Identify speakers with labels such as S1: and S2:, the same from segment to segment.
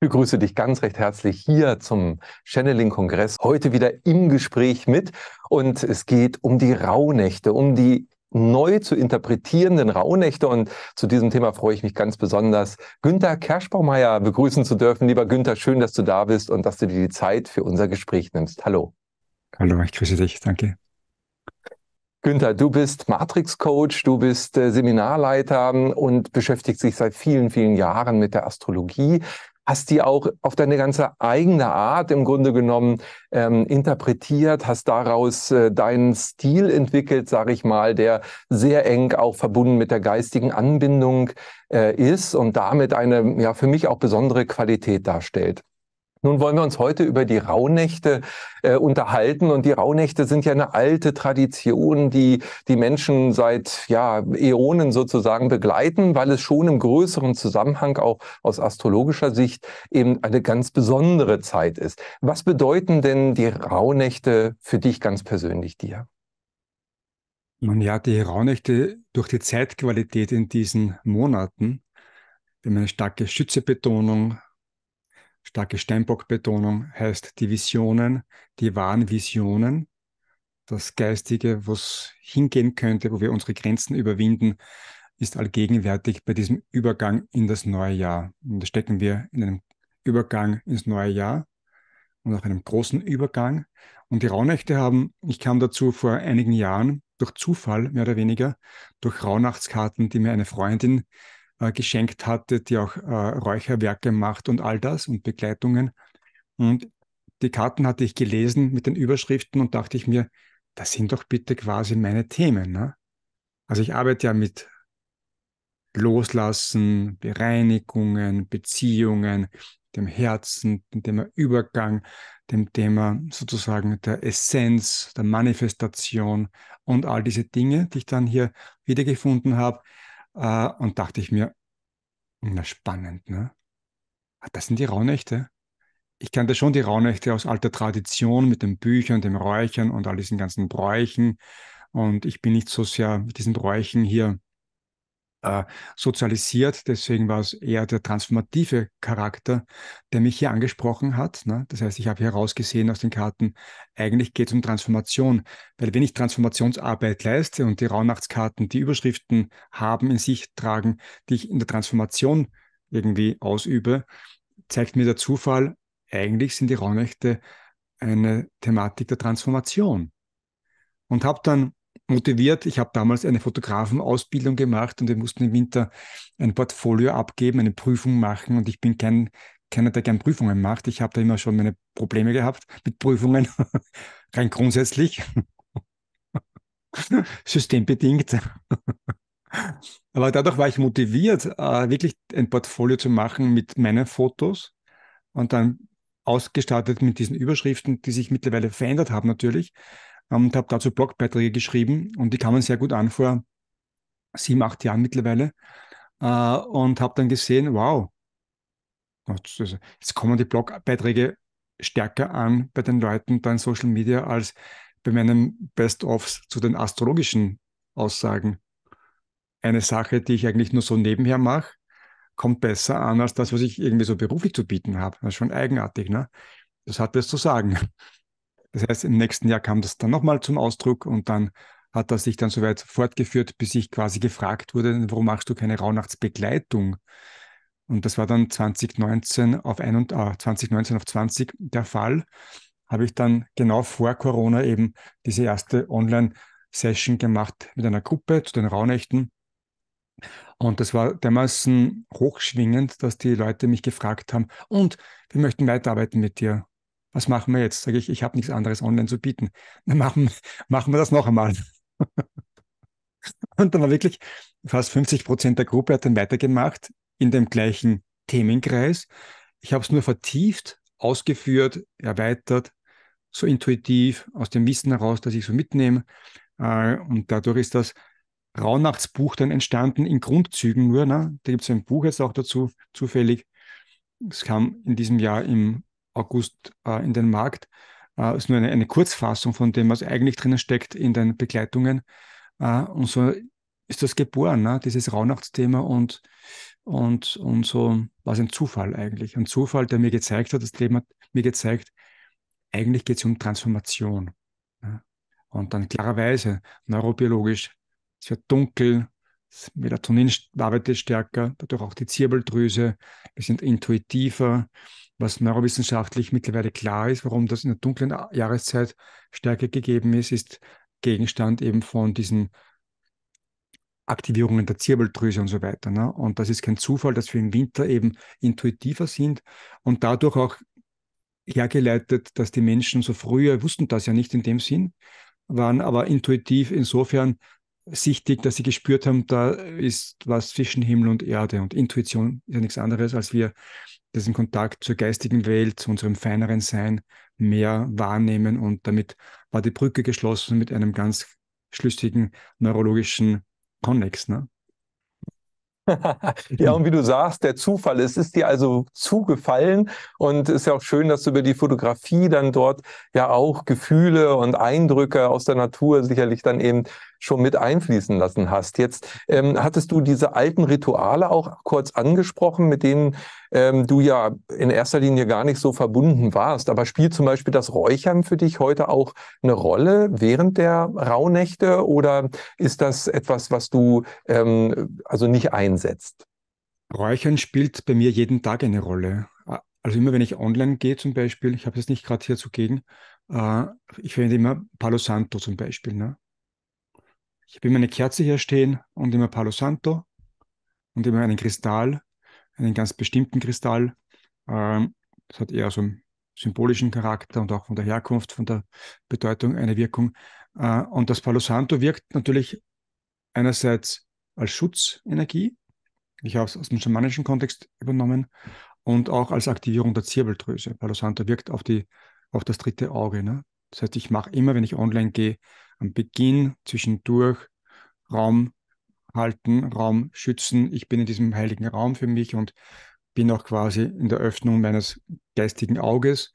S1: Ich begrüße dich ganz recht herzlich hier zum Channeling-Kongress. Heute wieder im Gespräch mit und es geht um die Rauhnächte, um die neu zu interpretierenden Rauhnächte. Und zu diesem Thema freue ich mich ganz besonders, Günther Kerschbaumeier begrüßen zu dürfen. Lieber Günther, schön, dass du da bist und dass du dir die Zeit für unser Gespräch nimmst. Hallo.
S2: Hallo, ich grüße dich. Danke.
S1: Günther, du bist Matrix-Coach, du bist äh, Seminarleiter ähm, und beschäftigst dich seit vielen, vielen Jahren mit der Astrologie hast die auch auf deine ganze eigene Art im Grunde genommen ähm, interpretiert, hast daraus äh, deinen Stil entwickelt, sage ich mal, der sehr eng auch verbunden mit der geistigen Anbindung äh, ist und damit eine ja für mich auch besondere Qualität darstellt. Nun wollen wir uns heute über die Rauhnächte äh, unterhalten. Und die Rauhnächte sind ja eine alte Tradition, die die Menschen seit ja, Äonen sozusagen begleiten, weil es schon im größeren Zusammenhang auch aus astrologischer Sicht eben eine ganz besondere Zeit ist. Was bedeuten denn die Rauhnächte für dich ganz persönlich dir?
S2: Nun ja, die Rauhnächte durch die Zeitqualität in diesen Monaten, wir haben eine starke Schützebetonung, Starke Steinbockbetonung heißt die Visionen, die wahren Visionen, das Geistige, was hingehen könnte, wo wir unsere Grenzen überwinden, ist allgegenwärtig bei diesem Übergang in das neue Jahr. Und da stecken wir in einem Übergang ins neue Jahr und auch einem großen Übergang. Und die Rauhnächte haben, ich kam dazu vor einigen Jahren durch Zufall, mehr oder weniger, durch Rauhnachtskarten, die mir eine Freundin äh, geschenkt hatte, die auch äh, Räucherwerke macht und all das und Begleitungen. Und die Karten hatte ich gelesen mit den Überschriften und dachte ich mir, das sind doch bitte quasi meine Themen. Ne? Also ich arbeite ja mit Loslassen, Bereinigungen, Beziehungen, dem Herzen, dem Thema Übergang, dem Thema sozusagen der Essenz, der Manifestation und all diese Dinge, die ich dann hier wiedergefunden habe. Äh, und dachte ich mir, na spannend, ne? Ah, das sind die Raunächte. Ich kannte schon die Raunächte aus alter Tradition mit den Büchern, dem Räuchern und all diesen ganzen Bräuchen. Und ich bin nicht so sehr mit diesen Bräuchen hier äh, sozialisiert. Deswegen war es eher der transformative Charakter, der mich hier angesprochen hat. Ne? Das heißt, ich habe herausgesehen aus den Karten, eigentlich geht es um Transformation. Weil wenn ich Transformationsarbeit leiste und die Raunachtskarten die Überschriften haben, in sich tragen, die ich in der Transformation irgendwie ausübe, zeigt mir der Zufall, eigentlich sind die Raunächte eine Thematik der Transformation. Und habe dann motiviert. Ich habe damals eine Fotografenausbildung gemacht und wir mussten im Winter ein Portfolio abgeben, eine Prüfung machen und ich bin kein, keiner, der gern Prüfungen macht. Ich habe da immer schon meine Probleme gehabt mit Prüfungen, rein grundsätzlich, systembedingt. Aber dadurch war ich motiviert, äh, wirklich ein Portfolio zu machen mit meinen Fotos und dann ausgestattet mit diesen Überschriften, die sich mittlerweile verändert haben natürlich. Ähm, und habe dazu Blogbeiträge geschrieben und die kamen sehr gut an vor sieben, acht Jahren mittlerweile äh, und habe dann gesehen, wow, also, jetzt kommen die Blogbeiträge stärker an bei den Leuten dann Social Media als bei meinen Best-ofs zu den astrologischen Aussagen. Eine Sache, die ich eigentlich nur so nebenher mache, kommt besser an als das, was ich irgendwie so beruflich zu bieten habe. Das ist schon eigenartig, ne? Das hat das zu sagen. Das heißt, im nächsten Jahr kam das dann nochmal zum Ausdruck und dann hat das sich dann so weit fortgeführt, bis ich quasi gefragt wurde, warum machst du keine Rauhnachtsbegleitung? Und das war dann 2019 auf, ein und, ah, 2019 auf 20 der Fall. Habe ich dann genau vor Corona eben diese erste Online-Session gemacht mit einer Gruppe zu den Rauhnächten. Und das war dermaßen hochschwingend, dass die Leute mich gefragt haben, und wir möchten weiterarbeiten mit dir was machen wir jetzt? Sage ich, ich habe nichts anderes online zu bieten. Dann machen, machen wir das noch einmal. und dann war wirklich fast 50 Prozent der Gruppe hat dann weitergemacht in dem gleichen Themenkreis. Ich habe es nur vertieft, ausgeführt, erweitert, so intuitiv aus dem Wissen heraus, das ich so mitnehme. Äh, und dadurch ist das Rauhnachtsbuch dann entstanden in Grundzügen nur. Ne? Da gibt es ein Buch jetzt auch dazu, zufällig. Es kam in diesem Jahr im August äh, in den Markt. Äh, ist nur eine, eine, Kurzfassung von dem, was eigentlich drinnen steckt in den Begleitungen. Äh, und so ist das geboren, ne? dieses Rauhnachtsthema und, und, und so war es ein Zufall eigentlich. Ein Zufall, der mir gezeigt hat, das Thema hat mir gezeigt, eigentlich geht es um Transformation. Ne? Und dann klarerweise, neurobiologisch, es wird dunkel, das Melatonin arbeitet stärker, dadurch auch die Zirbeldrüse. Wir sind intuitiver, was neurowissenschaftlich mittlerweile klar ist, warum das in der dunklen Jahreszeit stärker gegeben ist, ist Gegenstand eben von diesen Aktivierungen der Zirbeldrüse und so weiter. Ne? Und das ist kein Zufall, dass wir im Winter eben intuitiver sind und dadurch auch hergeleitet, dass die Menschen so früher wussten das ja nicht in dem Sinn, waren aber intuitiv insofern, sichtig, dass sie gespürt haben, da ist was zwischen Himmel und Erde. Und Intuition ist ja nichts anderes, als wir diesen Kontakt zur geistigen Welt, zu unserem feineren Sein mehr wahrnehmen. Und damit war die Brücke geschlossen mit einem ganz schlüssigen neurologischen Konnex. Ne?
S1: ja, und wie du sagst, der Zufall, es ist dir also zugefallen und es ist ja auch schön, dass du über die Fotografie dann dort ja auch Gefühle und Eindrücke aus der Natur sicherlich dann eben schon mit einfließen lassen hast. Jetzt ähm, hattest du diese alten Rituale auch kurz angesprochen, mit denen ähm, du ja in erster Linie gar nicht so verbunden warst. Aber spielt zum Beispiel das Räuchern für dich heute auch eine Rolle während der Rauhnächte oder ist das etwas, was du ähm, also nicht einsetzt? Räuchern spielt bei mir jeden Tag eine Rolle.
S2: Also immer wenn ich online gehe zum Beispiel, ich habe es nicht gerade hier zugegen, äh, ich verwende immer Palo Santo zum Beispiel. Ne? Ich habe immer eine Kerze hier stehen und immer Palo Santo und immer einen Kristall, einen ganz bestimmten Kristall. Ähm, das hat eher so einen symbolischen Charakter und auch von der Herkunft, von der Bedeutung eine Wirkung. Äh, und das Palo Santo wirkt natürlich einerseits als Schutzenergie, ich habe es aus dem schamanischen Kontext übernommen, und auch als Aktivierung der Zirbeldrüse. Palo Santo wirkt auf, die, auf das dritte Auge. Ne? Das heißt, ich mache immer, wenn ich online gehe, am Beginn, zwischendurch Raum halten, Raum schützen. Ich bin in diesem heiligen Raum für mich und bin auch quasi in der Öffnung meines geistigen Auges,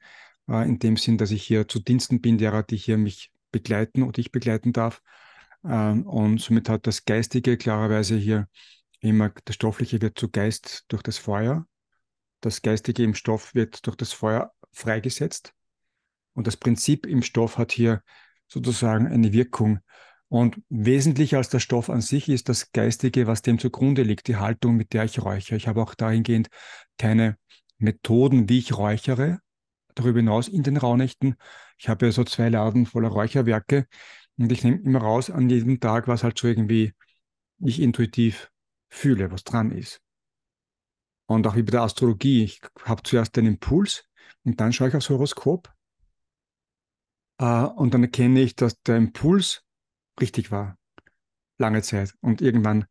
S2: äh, in dem Sinn, dass ich hier zu Diensten bin derer, die hier mich begleiten und ich begleiten darf. Ähm, und somit hat das Geistige klarerweise hier immer, das Stoffliche wird zu Geist durch das Feuer. Das Geistige im Stoff wird durch das Feuer freigesetzt. Und das Prinzip im Stoff hat hier sozusagen eine Wirkung. Und wesentlicher als der Stoff an sich ist das Geistige, was dem zugrunde liegt, die Haltung, mit der ich räuche. Ich habe auch dahingehend keine Methoden, wie ich räuchere. Darüber hinaus in den Raunächten. Ich habe ja so zwei Laden voller Räucherwerke und ich nehme immer raus an jedem Tag, was halt so irgendwie ich intuitiv fühle, was dran ist. Und auch wie bei der Astrologie. Ich habe zuerst den Impuls und dann schaue ich aufs Horoskop Uh, und dann erkenne ich, dass der Impuls richtig war. Lange Zeit. Und irgendwann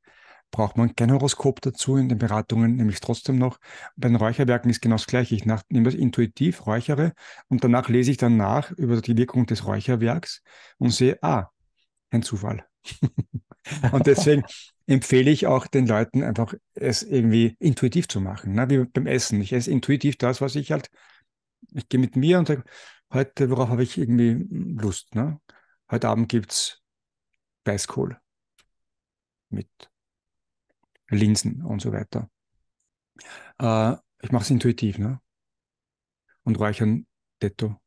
S2: braucht man kein Horoskop dazu in den Beratungen, nämlich trotzdem noch. Bei den Räucherwerken ist genau das Gleiche. Ich nach, nehme das intuitiv, räuchere und danach lese ich dann nach über die Wirkung des Räucherwerks und sehe, ah, ein Zufall. und deswegen empfehle ich auch den Leuten einfach, es irgendwie intuitiv zu machen, ne? wie beim Essen. Ich esse intuitiv das, was ich halt, ich gehe mit mir und sage, heute, worauf habe ich irgendwie Lust? Ne? Heute Abend gibt es Weißkohl mit Linsen und so weiter. Äh, ich mache es intuitiv, ne? Und räuchern detto.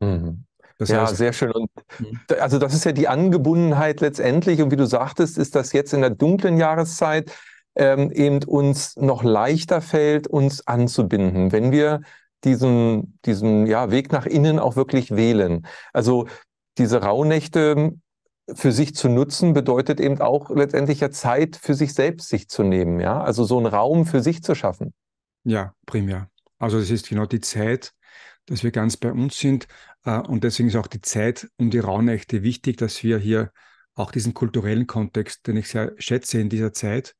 S2: Mhm. Das ja, heißt, sehr
S1: schön. Und hm. also das ist ja die Angebundenheit letztendlich. Und wie du sagtest, ist das jetzt in der dunklen Jahreszeit ähm, eben uns noch leichter fällt, uns anzubinden. Wenn wir diesen, diesen ja, Weg nach innen auch wirklich wählen. Also diese Rauhnächte für sich zu nutzen, bedeutet eben auch letztendlich ja Zeit für sich selbst sich zu nehmen, ja. Also so einen Raum für sich zu schaffen.
S2: Ja, primär. Also es ist genau die Zeit, dass wir ganz bei uns sind. Äh, und deswegen ist auch die Zeit um die Rauhnächte wichtig, dass wir hier auch diesen kulturellen Kontext, den ich sehr schätze in dieser Zeit,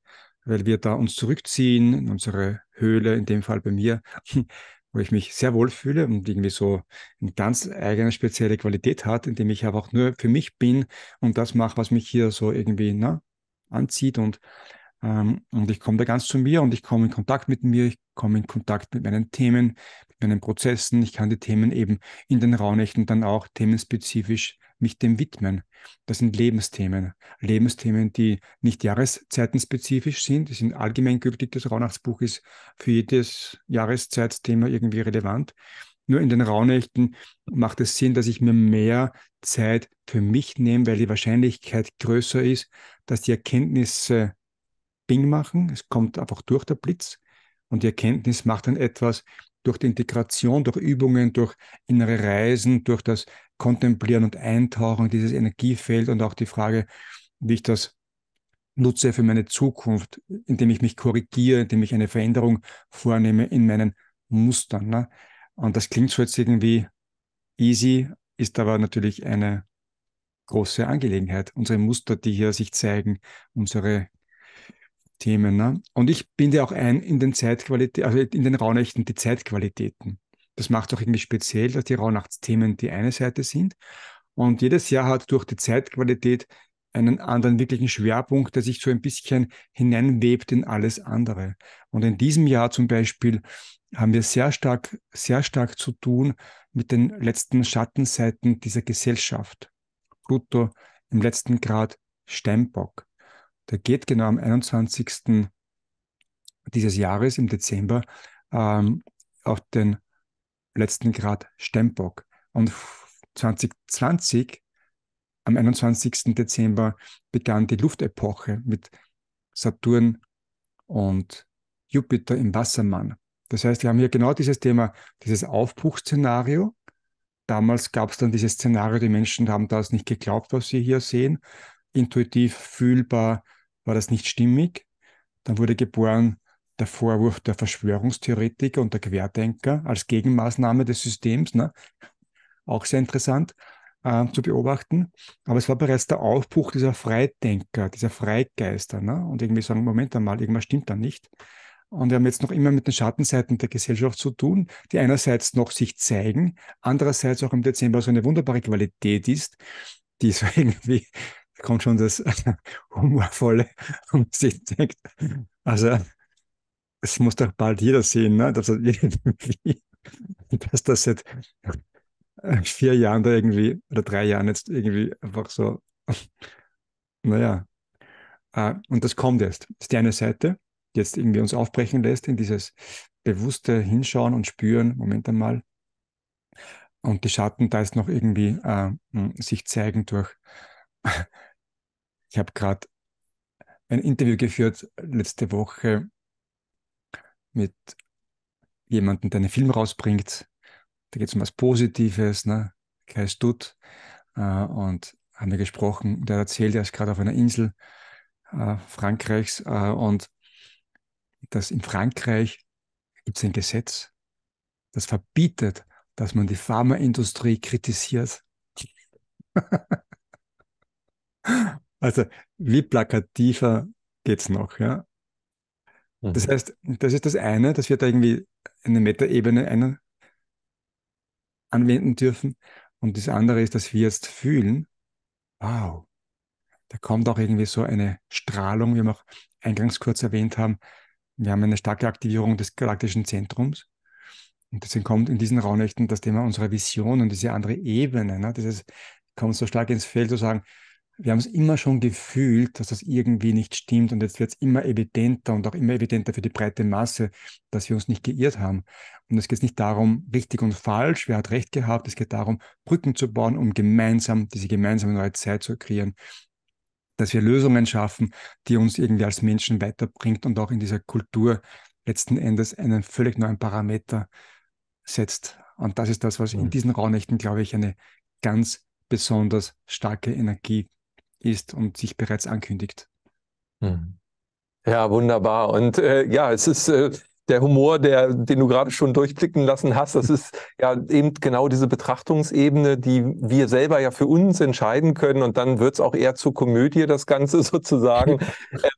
S2: weil wir da uns zurückziehen in unsere Höhle, in dem Fall bei mir, wo ich mich sehr wohl fühle und irgendwie so eine ganz eigene spezielle Qualität hat, indem ich einfach nur für mich bin und das mache, was mich hier so irgendwie ne, anzieht und ähm, und ich komme da ganz zu mir und ich komme in Kontakt mit mir, ich komme in Kontakt mit meinen Themen, in den Prozessen, ich kann die Themen eben in den Raunächten dann auch themenspezifisch mich dem widmen. Das sind Lebensthemen. Lebensthemen, die nicht jahreszeitenspezifisch sind, die sind allgemeingültig. Das Raunachtsbuch ist für jedes Jahreszeitsthema irgendwie relevant. Nur in den Raunächten macht es Sinn, dass ich mir mehr Zeit für mich nehme, weil die Wahrscheinlichkeit größer ist, dass die Erkenntnisse Bing machen. Es kommt einfach durch der Blitz und die Erkenntnis macht dann etwas, durch die Integration, durch Übungen, durch innere Reisen, durch das Kontemplieren und Eintauchen dieses Energiefeld und auch die Frage, wie ich das nutze für meine Zukunft, indem ich mich korrigiere, indem ich eine Veränderung vornehme in meinen Mustern. Ne? Und das klingt so jetzt irgendwie easy, ist aber natürlich eine große Angelegenheit. Unsere Muster, die hier sich zeigen, unsere Themen. Ne? Und ich binde auch ein in den Zeitqualität, also in den Raunächten die Zeitqualitäten. Das macht auch irgendwie speziell, dass die Raunachtsthemen die eine Seite sind. Und jedes Jahr hat durch die Zeitqualität einen anderen wirklichen Schwerpunkt, der sich so ein bisschen hineinwebt in alles andere. Und in diesem Jahr zum Beispiel haben wir sehr stark, sehr stark zu tun mit den letzten Schattenseiten dieser Gesellschaft. Pluto im letzten Grad Steinbock. Der geht genau am 21. dieses Jahres, im Dezember, ähm, auf den letzten Grad Steinbock. Und 2020, am 21. Dezember, begann die Luftepoche mit Saturn und Jupiter im Wassermann. Das heißt, wir haben hier genau dieses Thema, dieses Aufbruchsszenario. Damals gab es dann dieses Szenario, die Menschen haben das nicht geglaubt, was sie hier sehen. Intuitiv fühlbar, war das nicht stimmig. Dann wurde geboren der Vorwurf der Verschwörungstheoretiker und der Querdenker als Gegenmaßnahme des Systems. Ne? Auch sehr interessant äh, zu beobachten. Aber es war bereits der Aufbruch dieser Freidenker, dieser Freigeister. Ne? Und irgendwie sagen, Moment einmal, irgendwas stimmt da nicht. Und wir haben jetzt noch immer mit den Schattenseiten der Gesellschaft zu tun, die einerseits noch sich zeigen, andererseits auch im Dezember so eine wunderbare Qualität ist, die so irgendwie kommt schon das Humorvolle und sich denkt, also es muss doch bald jeder sehen, ne? dass, dass das seit vier Jahren da irgendwie oder drei Jahren jetzt irgendwie einfach so, naja. Äh, und das kommt jetzt. Das ist die eine Seite, die jetzt irgendwie uns aufbrechen lässt in dieses bewusste Hinschauen und Spüren. Moment einmal. Und die Schatten da ist noch irgendwie äh, sich zeigen durch ich habe gerade ein Interview geführt letzte Woche mit jemandem, der einen Film rausbringt. Da geht es um was Positives, ne? Kai Stutt. Äh, und haben wir gesprochen. Der erzählt, er ist gerade auf einer Insel äh, Frankreichs äh, und dass in Frankreich gibt es ein Gesetz, das verbietet, dass man die Pharmaindustrie kritisiert. Also wie plakativer geht's noch, ja? Mhm. Das heißt, das ist das eine, dass wir da irgendwie eine Metaebene anwenden dürfen. Und das andere ist, dass wir jetzt fühlen, wow, da kommt auch irgendwie so eine Strahlung, wie wir auch eingangs kurz erwähnt haben. Wir haben eine starke Aktivierung des galaktischen Zentrums. Und deswegen kommt in diesen Raunächten das Thema unserer Vision und diese andere Ebene. Ne? Dieses kommt so stark ins Feld zu sagen, wir haben es immer schon gefühlt, dass das irgendwie nicht stimmt und jetzt wird es immer evidenter und auch immer evidenter für die breite Masse, dass wir uns nicht geirrt haben. Und es geht nicht darum, richtig und falsch, wer hat recht gehabt, es geht darum, Brücken zu bauen, um gemeinsam diese gemeinsame neue Zeit zu kreieren, dass wir Lösungen schaffen, die uns irgendwie als Menschen weiterbringt und auch in dieser Kultur letzten Endes einen völlig neuen Parameter setzt. Und das ist das, was in mhm. diesen Raunächten, glaube ich, eine ganz besonders starke Energie ist und sich bereits ankündigt.
S1: Hm. Ja, wunderbar. Und äh, ja, es ist äh, der Humor, der, den du gerade schon durchblicken lassen hast. Das ist ja eben genau diese Betrachtungsebene, die wir selber ja für uns entscheiden können. Und dann wird es auch eher zur Komödie, das Ganze sozusagen.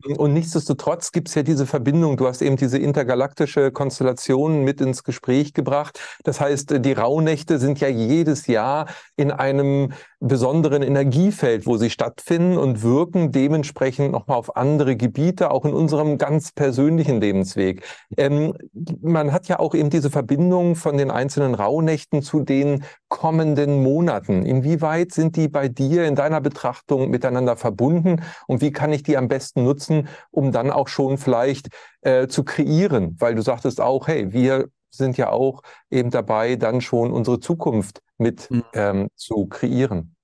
S1: ähm, und nichtsdestotrotz gibt es ja diese Verbindung. Du hast eben diese intergalaktische Konstellation mit ins Gespräch gebracht. Das heißt, äh, die Rauhnächte sind ja jedes Jahr in einem besonderen Energiefeld, wo sie stattfinden und wirken dementsprechend nochmal auf andere Gebiete, auch in unserem ganz persönlichen Lebensweg. Ähm, man hat ja auch eben diese Verbindung von den einzelnen Rauhnächten zu den kommenden Monaten. Inwieweit sind die bei dir in deiner Betrachtung miteinander verbunden und wie kann ich die am besten nutzen, um dann auch schon vielleicht äh, zu kreieren? Weil du sagtest auch, hey, wir sind ja auch eben dabei, dann schon unsere Zukunft mit mhm. ähm, zu kreieren.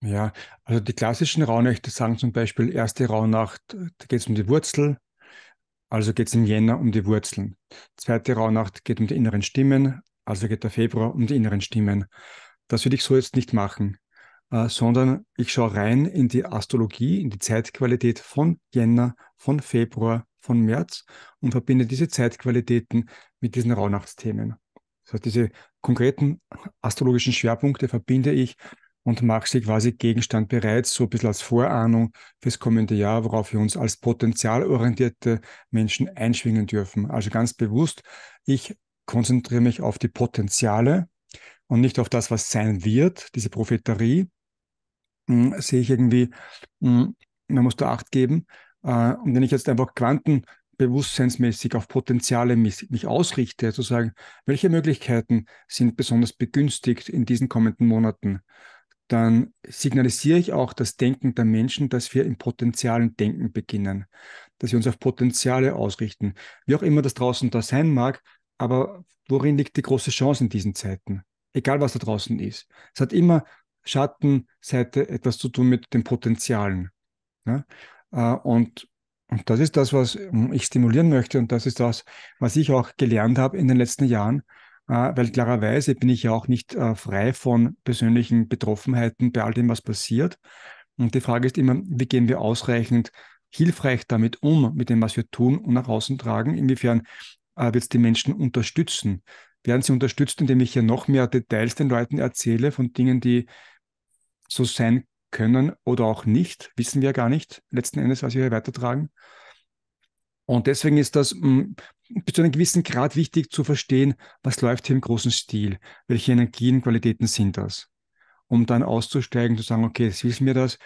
S2: Ja, also die klassischen Rauhnächte sagen zum Beispiel, erste Rauhnacht, da geht es um die Wurzel, also geht es im Jänner um die Wurzeln. Zweite Rauhnacht geht um die inneren Stimmen, also geht der Februar um die inneren Stimmen. Das würde ich so jetzt nicht machen, äh, sondern ich schaue rein in die Astrologie, in die Zeitqualität von Jänner, von Februar, von März und verbinde diese Zeitqualitäten mit diesen Rauhnachtsthemen. Das heißt, diese konkreten astrologischen Schwerpunkte verbinde ich und mache sie quasi Gegenstand bereits, so ein bisschen als Vorahnung fürs kommende Jahr, worauf wir uns als potenzialorientierte Menschen einschwingen dürfen. Also ganz bewusst, ich konzentriere mich auf die Potenziale und nicht auf das, was sein wird. Diese Propheterie hm, sehe ich irgendwie, hm, man muss da Acht geben, äh, und wenn ich jetzt einfach quantenbewusstseinsmäßig auf Potenziale mich ausrichte, zu also sagen, welche Möglichkeiten sind besonders begünstigt in diesen kommenden Monaten, dann signalisiere ich auch das Denken der Menschen, dass wir im potenzialen Denken beginnen, dass wir uns auf Potenziale ausrichten, wie auch immer das draußen da sein mag, aber worin liegt die große Chance in diesen Zeiten? Egal was da draußen ist. Es hat immer Schattenseite etwas zu tun mit den Potenzialen. Ja? Ne? Äh, und, und das ist das, was hm, ich stimulieren möchte und das ist das, was ich auch gelernt habe in den letzten Jahren, äh, weil klarerweise bin ich ja auch nicht äh, frei von persönlichen Betroffenheiten bei all dem, was passiert. Und die Frage ist immer, wie gehen wir ausreichend hilfreich damit um, mit dem, was wir tun und nach außen tragen? Inwiefern wird es die Menschen unterstützen? Werden sie unterstützt, indem ich hier noch mehr Details den Leuten erzähle von Dingen, die so sein können oder auch nicht, wissen wir gar nicht, letzten Endes, was wir hier weitertragen. Und deswegen ist das mh, mm, bis zu einem gewissen Grad wichtig zu verstehen, was läuft hier im großen Stil, welche Energien, Qualitäten sind das, um dann auszusteigen, zu sagen, okay, jetzt wissen wir das,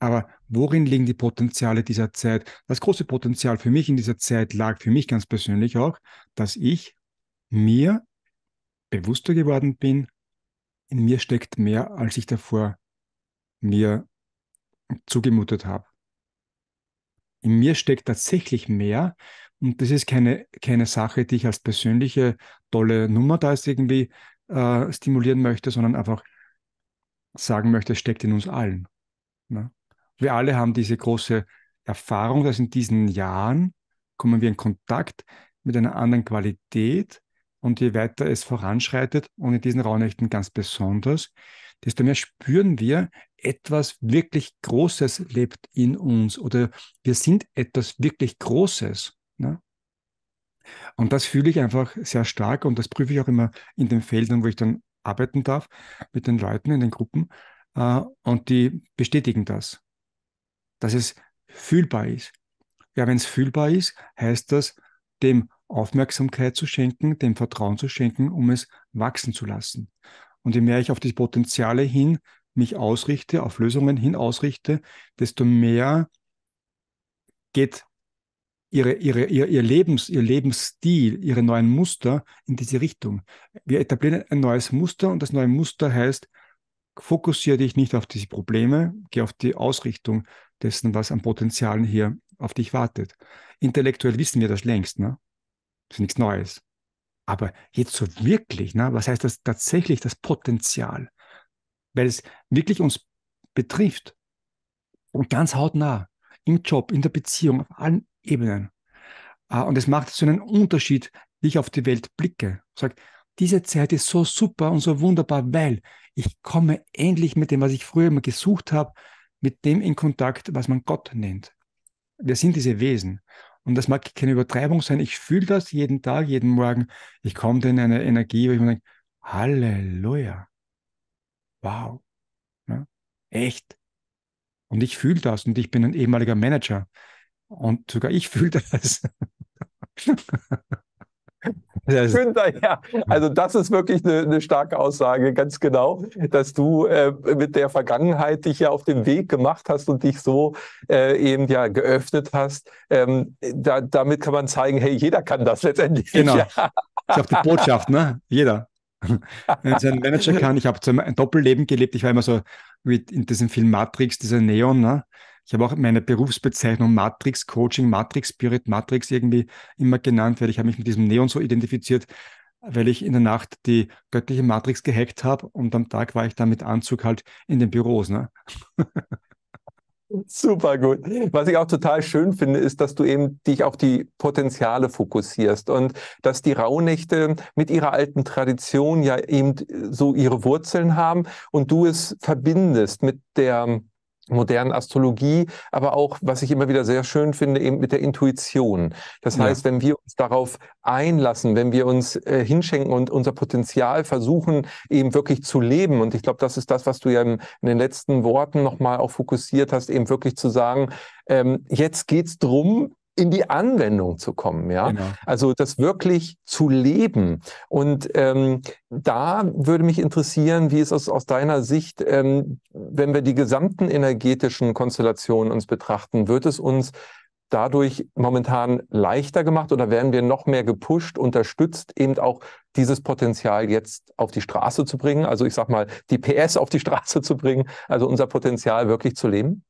S2: aber worin liegen die Potenziale dieser Zeit? Das große Potenzial für mich in dieser Zeit lag für mich ganz persönlich auch, dass ich mir bewusster geworden bin, in mir steckt mehr, als ich davor mir zugemutet habe. In mir steckt tatsächlich mehr und das ist keine, keine Sache, die ich als persönliche tolle Nummer da ist irgendwie äh, stimulieren möchte, sondern einfach sagen möchte, es steckt in uns allen. Ne? Wir alle haben diese große Erfahrung, dass in diesen Jahren kommen wir in Kontakt mit einer anderen Qualität und je weiter es voranschreitet und in diesen Raunächten ganz besonders, desto mehr spüren wir, etwas wirklich Großes lebt in uns oder wir sind etwas wirklich Großes. Ne? Und das fühle ich einfach sehr stark und das prüfe ich auch immer in den Feldern, wo ich dann arbeiten darf, mit den Leuten in den Gruppen. Äh, und die bestätigen das, dass es fühlbar ist. Ja, wenn es fühlbar ist, heißt das, dem Aufmerksamkeit zu schenken, dem Vertrauen zu schenken, um es wachsen zu lassen. Und je mehr ich auf die Potenziale hin mich ausrichte, auf Lösungen hin ausrichte, desto mehr geht ihre, ihre, ihr, ihr, Lebens, ihr Lebensstil, ihre neuen Muster in diese Richtung. Wir etablieren ein neues Muster und das neue Muster heißt, fokussiere dich nicht auf diese Probleme, geh auf die Ausrichtung dessen, was an Potenzialen hier auf dich wartet. Intellektuell wissen wir das längst, ne? Das ist nichts Neues. Aber jetzt so wirklich, ne, was heißt das tatsächlich, das Potenzial? Weil es wirklich uns betrifft und ganz hautnah im Job, in der Beziehung, auf allen Ebenen. Ah, und es macht so einen Unterschied, wie ich auf die Welt blicke. Sagt, diese Zeit ist so super und so wunderbar, weil ich komme endlich mit dem, was ich früher immer gesucht habe, mit dem in Kontakt, was man Gott nennt. Wir sind diese Wesen. Und das mag keine Übertreibung sein. Ich fühle das jeden Tag, jeden Morgen. Ich komme da in eine Energie, wo ich mir denke, Halleluja. Wow. Ja, echt. Und ich fühle das und ich bin ein ehemaliger Manager. Und sogar ich fühle das. Günther,
S1: Also das ist wirklich eine, eine, starke Aussage, ganz genau, dass du äh, mit der Vergangenheit dich ja auf den Weg gemacht hast und dich so äh, eben ja geöffnet hast. Ähm, da, damit kann man zeigen, hey, jeder kann das letztendlich. Genau. Ja. Ich habe die Botschaft,
S2: ne? Jeder. Wenn es ein Manager kann, ich habe ein Doppelleben gelebt, ich war immer so wie in diesem Film Matrix, dieser Neon, ne? Ich habe auch meine Berufsbezeichnung Matrix Coaching, Matrix Spirit, Matrix irgendwie immer genannt, weil ich habe mich mit diesem Neon so identifiziert, weil ich in der Nacht die göttliche Matrix gehackt habe und am Tag war ich dann mit Anzug halt in den Büros. Ne?
S1: Super gut. Was ich auch total schön finde, ist, dass du eben dich auf die Potenziale fokussierst und dass die Rauhnächte mit ihrer alten Tradition ja eben so ihre Wurzeln haben und du es verbindest mit der modernen Astrologie, aber auch, was ich immer wieder sehr schön finde, eben mit der Intuition. Das ja. heißt, wenn wir uns darauf einlassen, wenn wir uns äh, hinschenken und unser Potenzial versuchen, eben wirklich zu leben, und ich glaube, das ist das, was du ja in, in den letzten Worten nochmal auch fokussiert hast, eben wirklich zu sagen, ähm, jetzt geht's drum, in die Anwendung zu kommen, ja. Genau. Also das wirklich zu leben. Und ähm, da würde mich interessieren, wie ist es aus deiner Sicht, ähm, wenn wir die gesamten energetischen Konstellationen uns betrachten, wird es uns dadurch momentan leichter gemacht oder werden wir noch mehr gepusht, unterstützt, eben auch dieses Potenzial jetzt auf die Straße zu bringen? Also ich sag mal, die PS auf die Straße zu bringen, also unser Potenzial wirklich zu leben?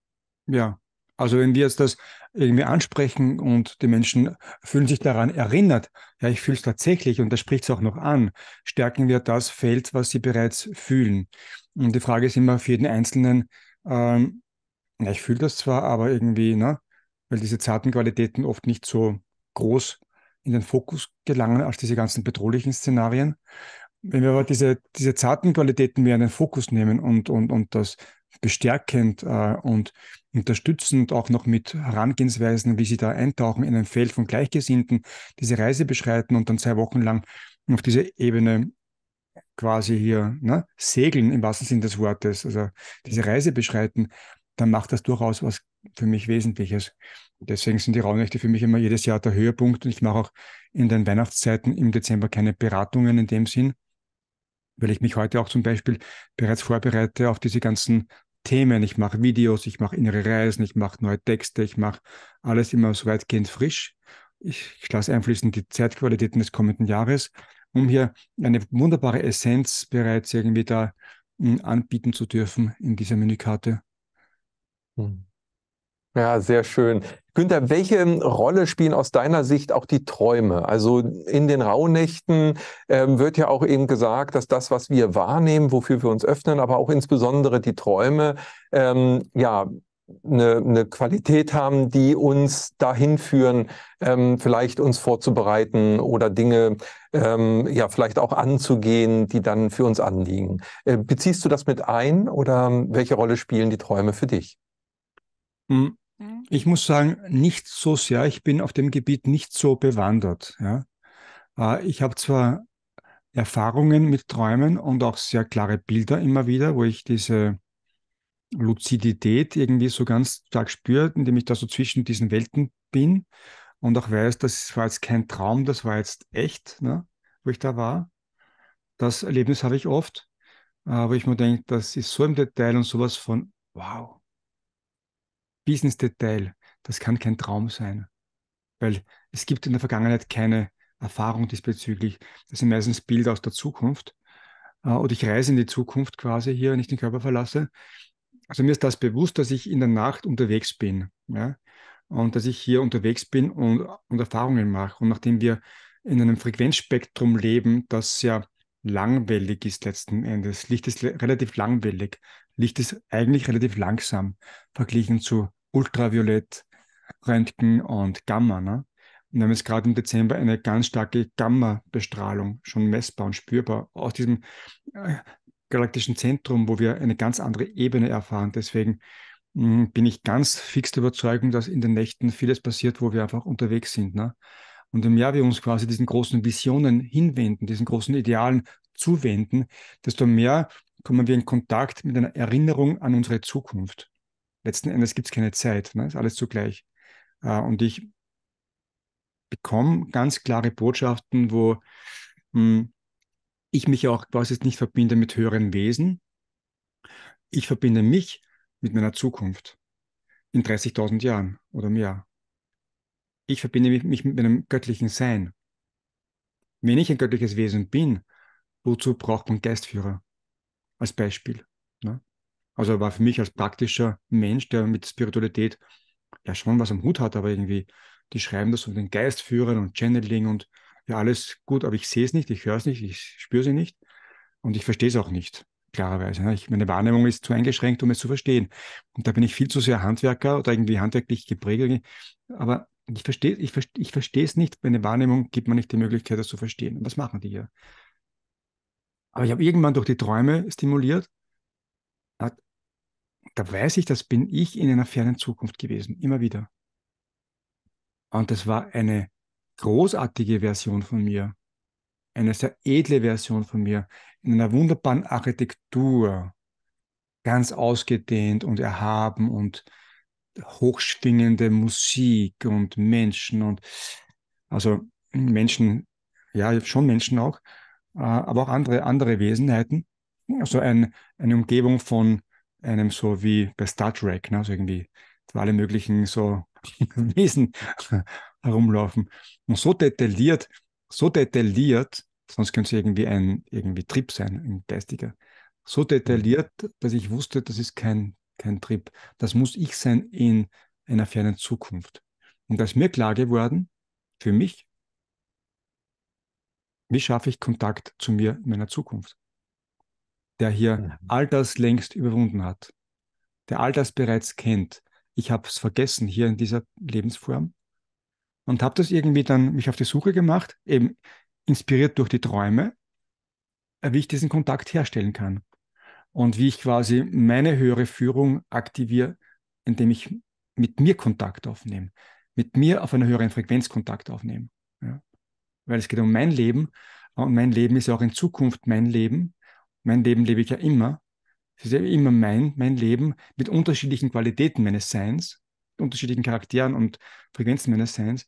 S2: Ja, also wenn wir jetzt das irgendwie ansprechen und die Menschen fühlen sich daran erinnert, ja, ich fühle es tatsächlich und das spricht es auch noch an, stärken wir das Feld, was sie bereits fühlen. Und die Frage ist immer für jeden Einzelnen, ähm, ja, ich fühle das zwar, aber irgendwie, ne, weil diese zarten Qualitäten oft nicht so groß in den Fokus gelangen als diese ganzen bedrohlichen Szenarien. Wenn wir aber diese, diese zarten Qualitäten mehr in den Fokus nehmen und, und, und das bestärkend äh, und unterstützen und auch noch mit Herangehensweisen, wie sie da eintauchen in ein Feld von Gleichgesinnten, diese Reise beschreiten und dann zwei Wochen lang auf dieser Ebene quasi hier ne, segeln im wahrsten Sinne des Wortes, also diese Reise beschreiten, dann macht das durchaus was für mich Wesentliches. Deswegen sind die Raunächte für mich immer jedes Jahr der Höhepunkt und ich mache auch in den Weihnachtszeiten im Dezember keine Beratungen in dem Sinn, weil ich mich heute auch zum Beispiel bereits vorbereite auf diese ganzen Themen, ich mache Videos, ich mache innere Reisen, ich mache neue Texte, ich mache alles immer so weitgehend frisch. Ich, ich lasse einfließen die Zeitqualitäten des kommenden Jahres, um hier eine wunderbare Essenz bereits irgendwie da hm, anbieten zu dürfen in dieser Menükarte.
S1: Hm. Ja, sehr schön. Günther, welche ähm, Rolle spielen aus deiner Sicht auch die Träume? Also in den Rauhnächten ähm, wird ja auch eben gesagt, dass das, was wir wahrnehmen, wofür wir uns öffnen, aber auch insbesondere die Träume, ähm, ja, eine, eine Qualität haben, die uns dahin führen, ähm, vielleicht uns vorzubereiten oder Dinge ähm, ja vielleicht auch anzugehen, die dann für uns anliegen. Äh, beziehst du das mit ein oder ähm, welche Rolle spielen die Träume für dich?
S2: Hm. Ich muss sagen, nicht so sehr. Ich bin auf dem Gebiet nicht so bewandert. Ja. Äh, ich habe zwar Erfahrungen mit Träumen und auch sehr klare Bilder immer wieder, wo ich diese Luzidität irgendwie so ganz stark spüre, indem ich da so zwischen diesen Welten bin und auch weiß, das war jetzt kein Traum, das war jetzt echt, ne, wo ich da war. Das Erlebnis habe ich oft, äh, wo ich mir denke, das ist so im Detail und sowas von wow. Business-Detail, das kann kein Traum sein, weil es gibt in der Vergangenheit keine Erfahrung diesbezüglich. Das sind meistens Bilder aus der Zukunft. Äh, oder ich reise in die Zukunft quasi hier, wenn ich den Körper verlasse. Also mir ist das bewusst, dass ich in der Nacht unterwegs bin. Ja? Und dass ich hier unterwegs bin und, und Erfahrungen mache. Und nachdem wir in einem Frequenzspektrum leben, das sehr langwellig ist letzten Endes. Licht ist relativ langwellig. Licht ist eigentlich relativ langsam verglichen zu Ultraviolett, Röntgen und Gamma. Ne? Und wir haben jetzt gerade im Dezember eine ganz starke Gamma-Bestrahlung schon messbar und spürbar aus diesem äh, galaktischen Zentrum, wo wir eine ganz andere Ebene erfahren. Deswegen hm, bin ich ganz fix der Überzeugung, dass in den Nächten vieles passiert, wo wir einfach unterwegs sind. Ne? Und je mehr wir uns quasi diesen großen Visionen hinwenden, diesen großen Idealen zuwenden, desto mehr kommen wir in Kontakt mit einer Erinnerung an unsere Zukunft letzten Endes gibt es keine Zeit, ne? ist alles zugleich. Äh, und ich bekomme ganz klare Botschaften, wo mh, hm, ich mich auch quasi nicht verbinde mit höheren Wesen. Ich verbinde mich mit meiner Zukunft in 30.000 Jahren oder mehr. Ich verbinde mich mit meinem göttlichen Sein. Wenn ich ein göttliches Wesen bin, wozu braucht man Geistführer? Als Beispiel. Ne? Also war für mich als praktischer Mensch, der mit Spiritualität ja schon was am Hut hat, aber irgendwie, die schreiben das um den Geist führen und Channeling und ja, alles gut, aber ich sehe es nicht, ich höre es nicht, ich spüre sie nicht und ich verstehe es auch nicht, klarerweise. Ne? Ich, meine Wahrnehmung ist zu eingeschränkt, um es zu verstehen. Und da bin ich viel zu sehr Handwerker oder irgendwie handwerklich geprägt, aber ich verstehe ich ich verstehe es nicht. Meine Wahrnehmung gibt mir nicht die Möglichkeit, das zu verstehen. Und was machen die hier? Aber ich habe irgendwann durch die Träume stimuliert, hat da weiß ich, das bin ich in einer fernen Zukunft gewesen, immer wieder. Und das war eine großartige Version von mir, eine sehr edle Version von mir, in einer wunderbaren Architektur, ganz ausgedehnt und erhaben und hochschwingende Musik und Menschen und also Menschen, ja, schon Menschen auch, äh, aber auch andere, andere Wesenheiten. Also ein, eine Umgebung von einem so wie bei Star Trek, ne? also irgendwie alle möglichen so Wesen herumlaufen. Und so detailliert, so detailliert, sonst könnte es irgendwie ein irgendwie Trip sein, ein geistiger. So mhm. detailliert, dass ich wusste, das ist kein, kein Trip. Das muss ich sein in einer fernen Zukunft. Und da ist mir klar geworden, für mich, wie schaffe ich Kontakt zu mir in meiner Zukunft? der hier mhm. all das längst überwunden hat, der all das bereits kennt. Ich habe es vergessen hier in dieser Lebensform und habe das irgendwie dann mich auf die Suche gemacht, eben inspiriert durch die Träume, äh, wie ich diesen Kontakt herstellen kann und wie ich quasi meine höhere Führung aktiviere, indem ich mit mir Kontakt aufnehme, mit mir auf einer höheren Frequenz Kontakt aufnehme. Ja. Weil es geht um mein Leben äh, und mein Leben ist ja auch in Zukunft mein Leben mein Leben lebe ich ja immer. Es ist ja immer mein, mein Leben mit unterschiedlichen Qualitäten meines Seins, unterschiedlichen Charakteren und Frequenzen meines Seins.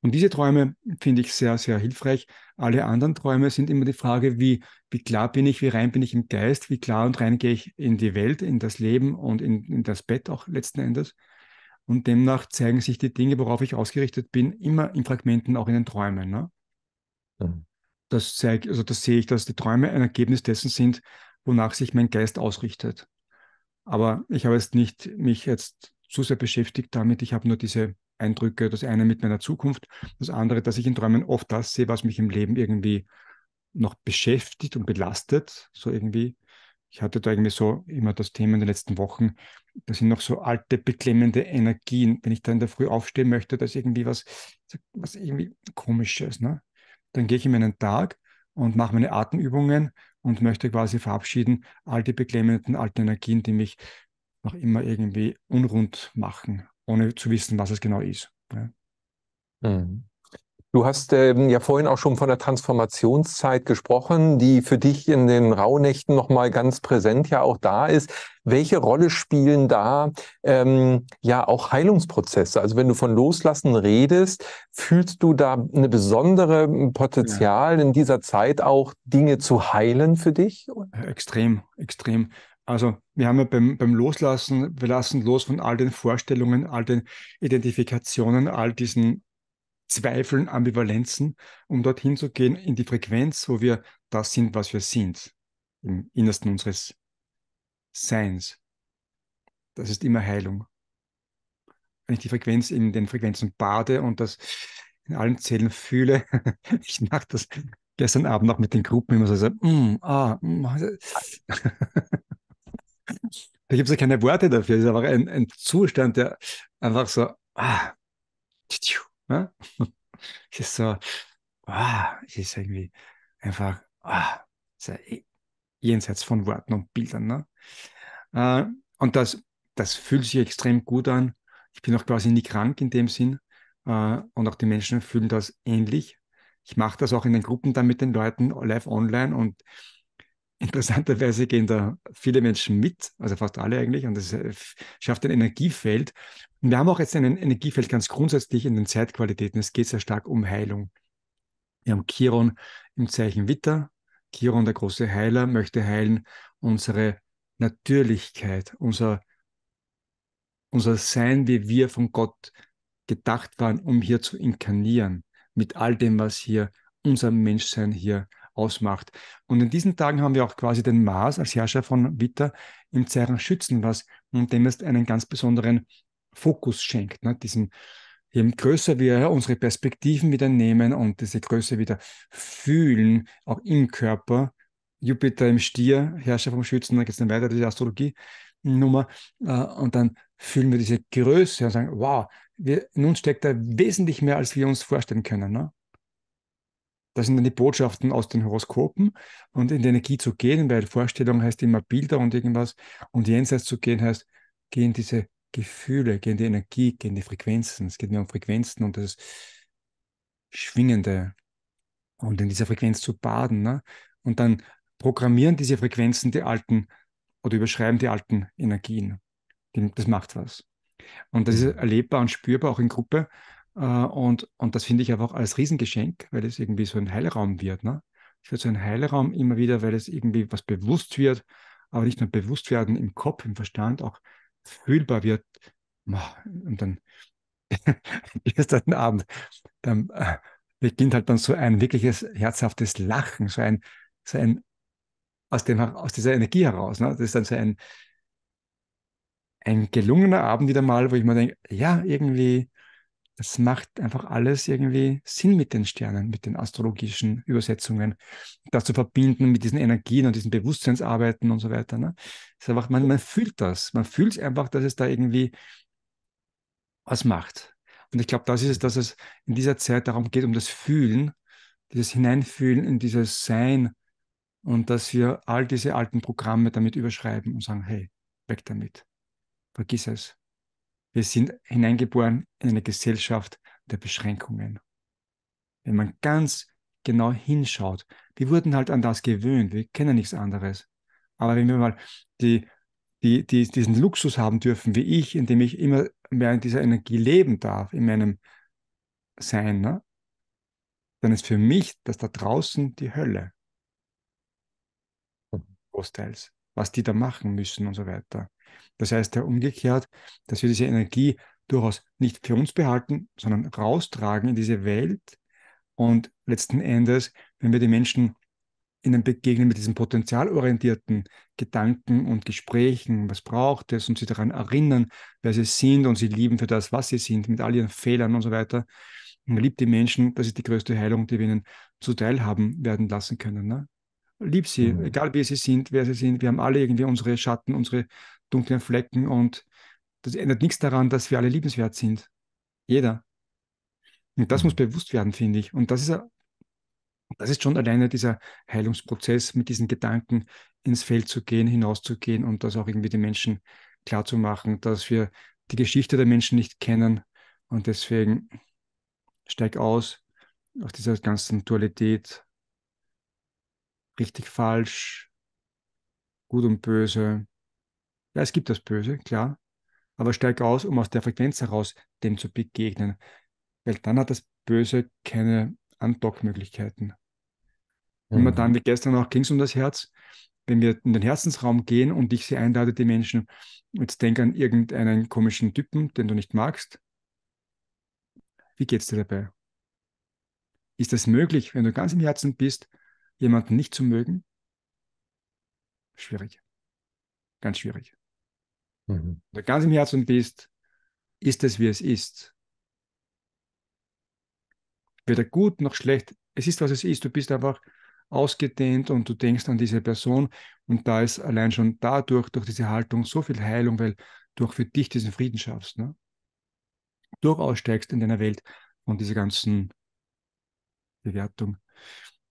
S2: Und diese Träume finde ich sehr, sehr hilfreich. Alle anderen Träume sind immer die Frage, wie, wie klar bin ich, wie rein bin ich im Geist, wie klar und rein gehe ich in die Welt, in das Leben und in, in das Bett auch letzten Endes. Und demnach zeigen sich die Dinge, worauf ich ausgerichtet bin, immer in Fragmenten, auch in den Träumen. Ne? Mhm das zeige, also das sehe ich, dass die Träume ein Ergebnis dessen sind, wonach sich mein Geist ausrichtet. Aber ich habe jetzt nicht mich jetzt zu sehr beschäftigt damit. Ich habe nur diese Eindrücke, das eine mit meiner Zukunft, das andere, dass ich in Träumen oft das sehe, was mich im Leben irgendwie noch beschäftigt und belastet, so irgendwie. Ich hatte da irgendwie so immer das Thema in den letzten Wochen, das sind noch so alte, beklemmende Energien. Wenn ich dann in der Früh aufstehen möchte, da ist irgendwie was, was irgendwie komisches, ne? dann gehe ich in meinen Tag und mache meine Atemübungen und möchte quasi verabschieden all die beklemmenden alten Energien, die mich noch immer irgendwie unrund machen, ohne zu wissen, was es genau ist. Ja.
S1: Mhm. Du hast ähm, ja vorhin auch schon von der Transformationszeit gesprochen, die für dich in den Rauhnächten nochmal ganz präsent ja auch da ist. Welche Rolle spielen da ähm, ja auch Heilungsprozesse? Also wenn du von Loslassen redest, fühlst du da eine besondere ähm, Potenzial ja. in dieser Zeit auch Dinge zu heilen für dich? Extrem, extrem. Also wir haben ja beim, beim,
S2: Loslassen, wir lassen los von all den Vorstellungen, all den Identifikationen, all diesen Zweifeln, Ambivalenzen, um dorthin zu gehen in die Frequenz, wo wir das sind, was wir sind, im Innersten unseres Seins. Das ist immer Heilung. Wenn ich die Frequenz in den Frequenzen bade und das in allen Zellen fühle, ich mache das gestern Abend noch mit den Gruppen immer so, so mm, ah, mm. da gibt es ja keine Worte dafür, es ist einfach ein, ein Zustand, der einfach so, ah, tschu, es ne? ist so, wow, ich ah, ist irgendwie einfach wow, ah, ja eh jenseits von Worten und Bildern. Ne? Äh, und das, das fühlt sich extrem gut an. Ich bin auch quasi nie krank in dem Sinn. Äh, und auch die Menschen fühlen das ähnlich. Ich mache das auch in den Gruppen dann mit den Leuten live online und interessanterweise gehen da viele Menschen mit, also fast alle eigentlich, und das schafft ein Energiefeld, und Wir haben auch jetzt in Energiefeld ganz grundsätzlich in den Zeitqualitäten. Es geht sehr stark um Heilung. Wir haben Chiron im Zeichen Witter. Chiron, der große Heiler, möchte heilen unsere Natürlichkeit, unser, unser Sein, wie wir von Gott gedacht waren, um hier zu inkarnieren, mit all dem, was hier unser Menschsein hier ausmacht. Und in diesen Tagen haben wir auch quasi den Mars als Herrscher von Witter im Zeichen Schützen, was und dem ist einen ganz besonderen Fokus schenkt, ne? diesem, je größer wir unsere Perspektiven wieder nehmen und diese Größe wieder fühlen, auch im Körper, Jupiter im Stier, Herrscher vom Schützen, dann geht es dann weiter, diese Astrologie-Nummer, äh, und dann fühlen wir diese Größe und sagen, wow, wir, in uns steckt da wesentlich mehr, als wir uns vorstellen können. Ne? Das sind dann die Botschaften aus den Horoskopen. Und in die Energie zu gehen, weil Vorstellung heißt immer Bilder und irgendwas. Und jenseits zu gehen heißt, gehen diese Gefühle, gegen die Energie, gegen die Frequenzen. Es geht mir um Frequenzen und das Schwingende und in dieser Frequenz zu baden. Ne? Und dann programmieren diese Frequenzen die alten oder überschreiben die alten Energien. Das macht was. Und das ist mhm. erlebbar und spürbar auch in Gruppe. Äh, und, und das finde ich einfach als Riesengeschenk, weil es irgendwie so ein Heilraum wird. Ne? Es wird so ein Heilraum immer wieder, weil es irgendwie was bewusst wird, aber nicht nur bewusst werden im Kopf, im Verstand, auch fühlbar wird. Und dann gestern Abend, dann äh, beginnt halt dann so ein wirkliches herzhaftes Lachen, so ein, so ein aus, dem, aus dieser Energie heraus. Ne? Das ist dann so ein, ein gelungener Abend wieder mal, wo ich mir denke, ja, irgendwie das macht einfach alles irgendwie Sinn mit den Sternen, mit den astrologischen Übersetzungen, das zu verbinden mit diesen Energien und diesen Bewusstseinsarbeiten und so weiter. Ne? ist einfach, man, man fühlt das, man fühlt einfach, dass es da irgendwie was macht. Und ich glaube, das ist es, dass es in dieser Zeit darum geht, um das Fühlen, dieses Hineinfühlen in dieses Sein und dass wir all diese alten Programme damit überschreiben und sagen, hey, weg damit, vergiss es. Wir sind hineingeboren in eine Gesellschaft der Beschränkungen. Wenn man ganz genau hinschaut, wir wurden halt an das gewöhnt, wir kennen nichts anderes. Aber wenn wir mal die, die, die, diesen Luxus haben dürfen, wie ich, indem ich immer mehr in dieser Energie leben darf, in meinem Sein, ne? dann ist für mich das da draußen die Hölle. Großteils was die da machen müssen und so weiter. Das heißt ja umgekehrt, dass wir diese Energie durchaus nicht für uns behalten, sondern raustragen in diese Welt. Und letzten Endes, wenn wir die Menschen in einem begegnen mit diesen potenzialorientierten Gedanken und Gesprächen, was braucht es und sie daran erinnern, wer sie sind und sie lieben für das, was sie sind, mit all ihren Fehlern und so weiter. Man liebt die Menschen, das ist die größte Heilung, die wir ihnen zuteilhaben werden lassen können. Ne? lieb sie, mhm. egal wie sie sind, wer sie sind. Wir haben alle irgendwie unsere Schatten, unsere dunklen Flecken und das ändert nichts daran, dass wir alle liebenswert sind. Jeder. Und das mhm. muss bewusst werden, finde ich. Und das ist, das ist schon alleine dieser Heilungsprozess, mit diesen Gedanken ins Feld zu gehen, hinauszugehen und das auch irgendwie den Menschen klar zu machen, dass wir die Geschichte der Menschen nicht kennen und deswegen steig aus aus dieser ganzen Dualität richtig, falsch, gut und böse. Ja, es gibt das Böse, klar, aber steig aus, um aus der Frequenz heraus dem zu begegnen, weil dann hat das Böse keine Andockmöglichkeiten. Mhm. Immer dann, wie gestern auch, ging es um das Herz. Wenn wir in den Herzensraum gehen und ich sie einlade, die Menschen, jetzt denk an irgendeinen komischen Typen, den du nicht magst. Wie geht's dir dabei? Ist das möglich, wenn du ganz im Herzen bist, jemanden nicht zu mögen, schwierig. Ganz schwierig. Mhm. Wenn du ganz im Herzen bist, ist es, wie es ist. Weder gut noch schlecht. Es ist, was es ist. Du bist einfach ausgedehnt und du denkst an diese Person. Und da ist allein schon dadurch, durch diese Haltung, so viel Heilung, weil du auch für dich diesen Frieden schaffst. Ne? Durchaus steigst in deiner Welt und dieser ganzen Bewertung.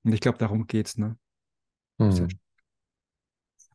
S2: Und ich glaube, darum geht's, ne? Hm.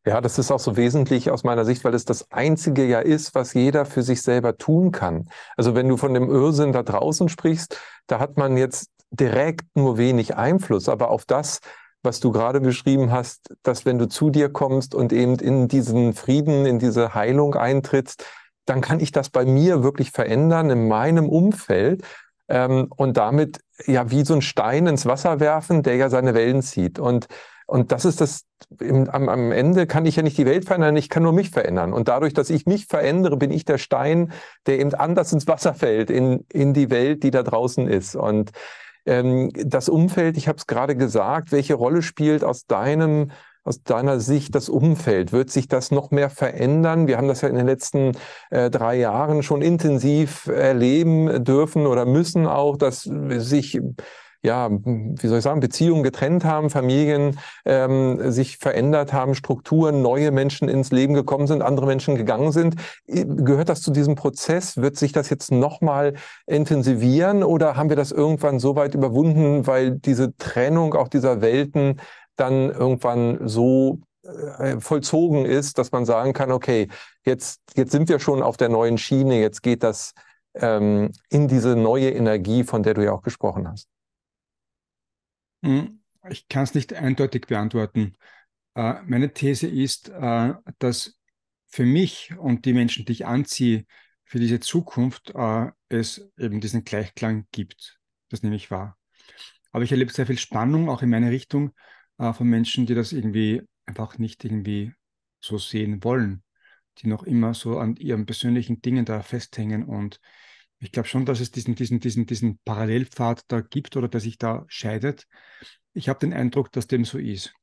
S1: Ja, das ist auch so wesentlich aus meiner Sicht, weil es das Einzige ja ist, was jeder für sich selber tun kann. Also wenn du von dem Irrsinn da draußen sprichst, da hat man jetzt direkt nur wenig Einfluss, aber auf das, was du gerade beschrieben hast, dass wenn du zu dir kommst und eben in diesen Frieden, in diese Heilung eintrittst, dann kann ich das bei mir wirklich verändern, in meinem Umfeld. Ähm, und damit ja wie so ein Stein ins Wasser werfen, der ja seine Wellen zieht. Und, und das ist das, im, am, am Ende kann ich ja nicht die Welt verändern, ich kann nur mich verändern. Und dadurch, dass ich mich verändere, bin ich der Stein, der eben anders ins Wasser fällt, in, in die Welt, die da draußen ist. Und ähm, das Umfeld, ich habe es gerade gesagt, welche Rolle spielt aus deinem aus deiner Sicht das Umfeld? Wird sich das noch mehr verändern? Wir haben das ja in den letzten äh, drei Jahren schon intensiv erleben dürfen oder müssen auch, dass sich ja, wie soll ich sagen, Beziehungen getrennt haben, Familien ähm, sich verändert haben, Strukturen, neue Menschen ins Leben gekommen sind, andere Menschen gegangen sind. Gehört das zu diesem Prozess? Wird sich das jetzt noch mal intensivieren oder haben wir das irgendwann so weit überwunden, weil diese Trennung auch dieser Welten dann irgendwann so äh, vollzogen ist, dass man sagen kann, okay, jetzt, jetzt sind wir schon auf der neuen Schiene, jetzt geht das ähm, in diese neue Energie, von der du ja auch gesprochen hast?
S2: Hm, ich kann es nicht eindeutig beantworten. Äh, meine These ist, äh, dass für mich und die Menschen, die ich anziehe, für diese Zukunft es eben diesen Gleichklang gibt. Das nehme ich wahr. Aber ich erlebe sehr viel Spannung auch in meine Richtung, äh, von Menschen, die das irgendwie einfach nicht irgendwie so sehen wollen, die noch immer so an ihren persönlichen Dingen da festhängen. Und ich glaube schon, dass es diesen, diesen, diesen, diesen Parallelpfad da gibt oder dass sich da scheidet. Ich habe den Eindruck, dass dem so ist.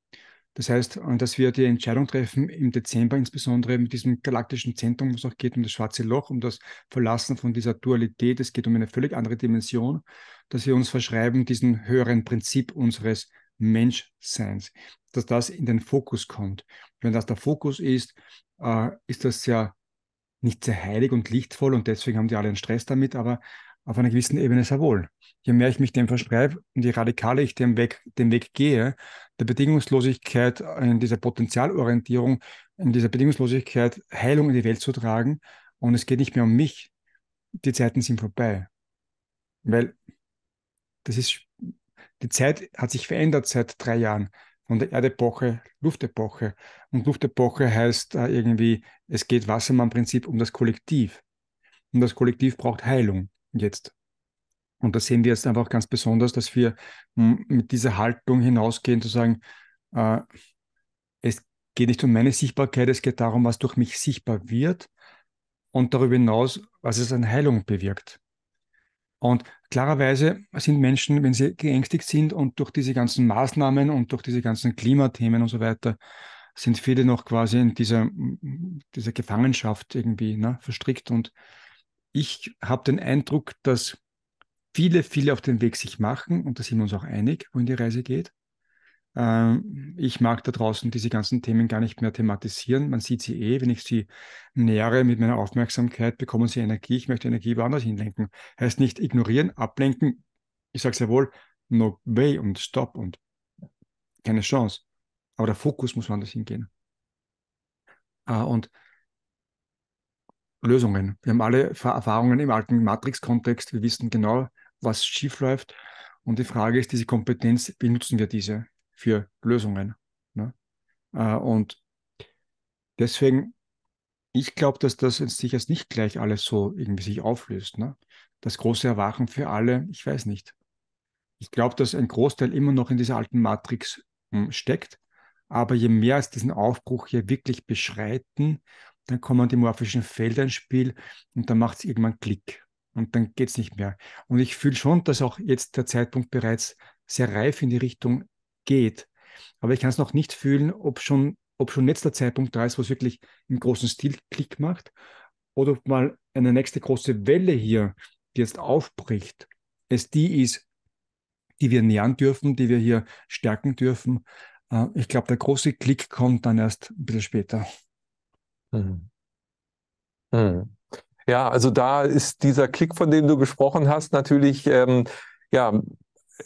S2: Das heißt, dass wir die Entscheidung treffen im Dezember, insbesondere mit diesem galaktischen Zentrum, wo es auch geht um das schwarze Loch, um das Verlassen von dieser Dualität. Es geht um eine völlig andere Dimension, dass wir uns verschreiben, diesen höheren Prinzip unseres Menschseins, dass das in den Fokus kommt. Wenn das der Fokus ist, äh, ist das ja nicht sehr heilig und lichtvoll und deswegen haben die alle einen Stress damit, aber auf einer gewissen Ebene sehr wohl. Je mehr ich mich dem verschreibe und je radikaler ich dem Weg, dem Weg gehe, der Bedingungslosigkeit, in dieser Potenzialorientierung, in dieser Bedingungslosigkeit Heilung in die Welt zu tragen und es geht nicht mehr um mich, die Zeiten sind vorbei. Weil das ist die Zeit hat sich verändert seit drei Jahren von der Erdepoche, Luftepoche. Und Luftepoche heißt äh, irgendwie, es geht Wassermann-Prinzip um das Kollektiv. Und das Kollektiv braucht Heilung jetzt. Und da sehen wir jetzt einfach ganz besonders, dass wir hm, mit dieser Haltung hinausgehen, zu sagen, äh, es geht nicht um meine Sichtbarkeit, es geht darum, was durch mich sichtbar wird und darüber hinaus, was es an Heilung bewirkt. Und Klarerweise sind Menschen, wenn sie geängstigt sind und durch diese ganzen Maßnahmen und durch diese ganzen Klimathemen und so weiter, sind viele noch quasi in dieser, dieser Gefangenschaft irgendwie ne, verstrickt. Und ich habe den Eindruck, dass viele, viele auf den Weg sich machen, und da sind wir uns auch einig, wohin die Reise geht. Ähm, ich mag da draußen diese ganzen Themen gar nicht mehr thematisieren. Man sieht sie eh. Wenn ich sie nähere mit meiner Aufmerksamkeit, bekommen sie Energie. Ich möchte Energie woanders hinlenken. Heißt nicht ignorieren, ablenken. Ich sage sehr wohl, no way und stop und keine Chance. Aber der Fokus muss woanders hingehen. Ah, und Lösungen. Wir haben alle Erfahrungen im alten Matrix-Kontext. Wir wissen genau, was schiefläuft. Und die Frage ist, diese Kompetenz, wie nutzen wir diese? für Lösungen. Ne? Äh, und deswegen, ich glaube, dass das sich jetzt nicht gleich alles so irgendwie sich auflöst. Ne? Das große Erwachen für alle, ich weiß nicht. Ich glaube, dass ein Großteil immer noch in dieser alten Matrix mh, hm, steckt. Aber je mehr es diesen Aufbruch hier wirklich beschreiten, dann kommen die morphischen Felder ins Spiel und dann macht es irgendwann Klick und dann geht es nicht mehr. Und ich fühle schon, dass auch jetzt der Zeitpunkt bereits sehr reif in die Richtung geht. Aber ich kann es noch nicht fühlen, ob schon, ob schon jetzt der Zeitpunkt da ist, wo es wirklich im großen Stil Klick macht oder ob mal eine nächste große Welle hier, die jetzt aufbricht, es die ist, die wir nähern dürfen, die wir hier stärken dürfen. Äh, ich glaube, der große Klick kommt dann erst ein bisschen später. Mhm.
S1: Mhm. Ja, also da ist dieser Klick, von dem du gesprochen hast, natürlich ähm, ja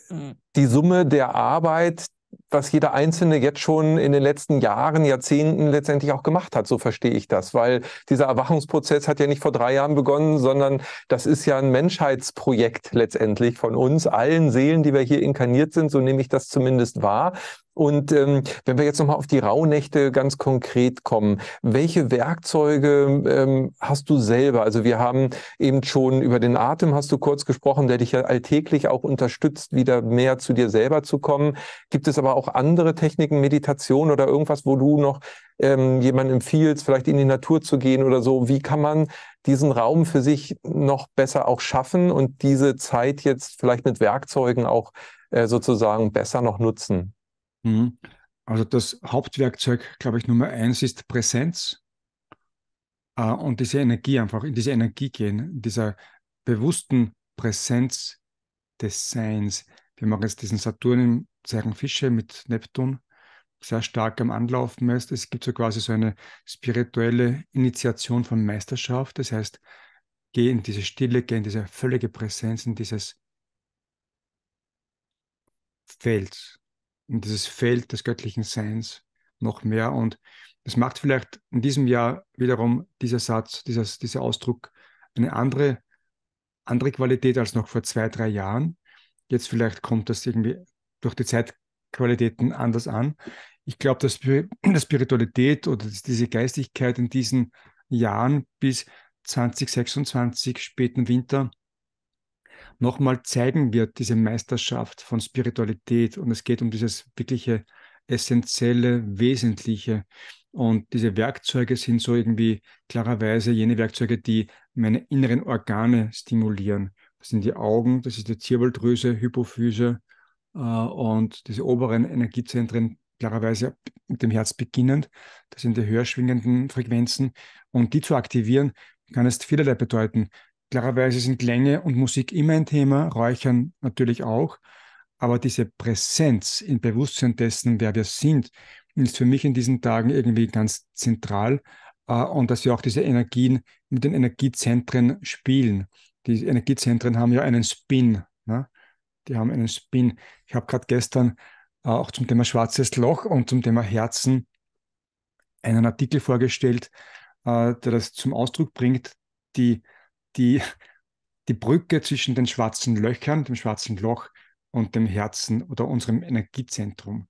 S1: Mhm. die Summe der Arbeit, was jeder Einzelne jetzt schon in den letzten Jahren, Jahrzehnten letztendlich auch gemacht hat. So verstehe ich das, weil dieser Erwachungsprozess hat ja nicht vor drei Jahren begonnen, sondern das ist ja ein Menschheitsprojekt letztendlich von uns, allen Seelen, die wir hier inkarniert sind. So nehme ich das zumindest wahr. Und ähm, wenn wir jetzt nochmal auf die Rauhnächte ganz konkret kommen, welche Werkzeuge ähm, hast du selber? Also wir haben eben schon über den Atem hast du kurz gesprochen, der dich ja alltäglich auch unterstützt, wieder mehr zu dir selber zu kommen. Gibt es aber auch andere Techniken, Meditation oder irgendwas, wo du noch ähm, jemandem empfiehlst, vielleicht in die Natur zu gehen oder so? Wie kann man diesen Raum für sich noch besser auch schaffen und diese Zeit jetzt vielleicht mit Werkzeugen auch äh, sozusagen besser noch nutzen?
S2: Mhm. Also das Hauptwerkzeug, glaube ich, Nummer eins ist Präsenz äh, und diese Energie einfach, in diese Energie gehen, in dieser bewussten Präsenz des Seins. Wir machen jetzt diesen Saturn im Zeichen Fische mit Neptun sehr stark am Anlaufen ist. Es gibt so quasi so eine spirituelle Initiation von Meisterschaft. Das heißt, geh in diese Stille, geh in diese völlige Präsenz, in dieses Feld in dieses Feld des göttlichen Seins noch mehr. Und das macht vielleicht in diesem Jahr wiederum dieser Satz, dieses, dieser Ausdruck eine andere, andere Qualität als noch vor zwei, drei Jahren. Jetzt vielleicht kommt das irgendwie durch die Zeitqualitäten anders an. Ich glaube, dass die Spiritualität oder diese Geistigkeit in diesen Jahren bis 2026, späten Winter, nochmal zeigen wird, diese Meisterschaft von Spiritualität. Und es geht um dieses wirkliche, essentielle, wesentliche. Und diese Werkzeuge sind so irgendwie klarerweise jene Werkzeuge, die meine inneren Organe stimulieren. Das sind die Augen, das ist die Zirbeldrüse, Hypophyse äh, und diese oberen Energiezentren, klarerweise mit dem Herz beginnend. Das sind die höher schwingenden Frequenzen. Und die zu aktivieren, kann es vielerlei bedeuten. Klarerweise sind Länge und Musik immer ein Thema, Räuchern natürlich auch. Aber diese Präsenz im Bewusstsein dessen, wer wir sind, ist für mich in diesen Tagen irgendwie ganz zentral. Äh, und dass wir auch diese Energien mit den Energiezentren spielen. Die Energiezentren haben ja einen Spin. Ne? Die haben einen Spin. Ich habe gerade gestern äh, auch zum Thema schwarzes Loch und zum Thema Herzen einen Artikel vorgestellt, äh, der das zum Ausdruck bringt, die die, die Brücke zwischen den schwarzen Löchern, dem schwarzen Loch und dem Herzen oder unserem Energiezentrum.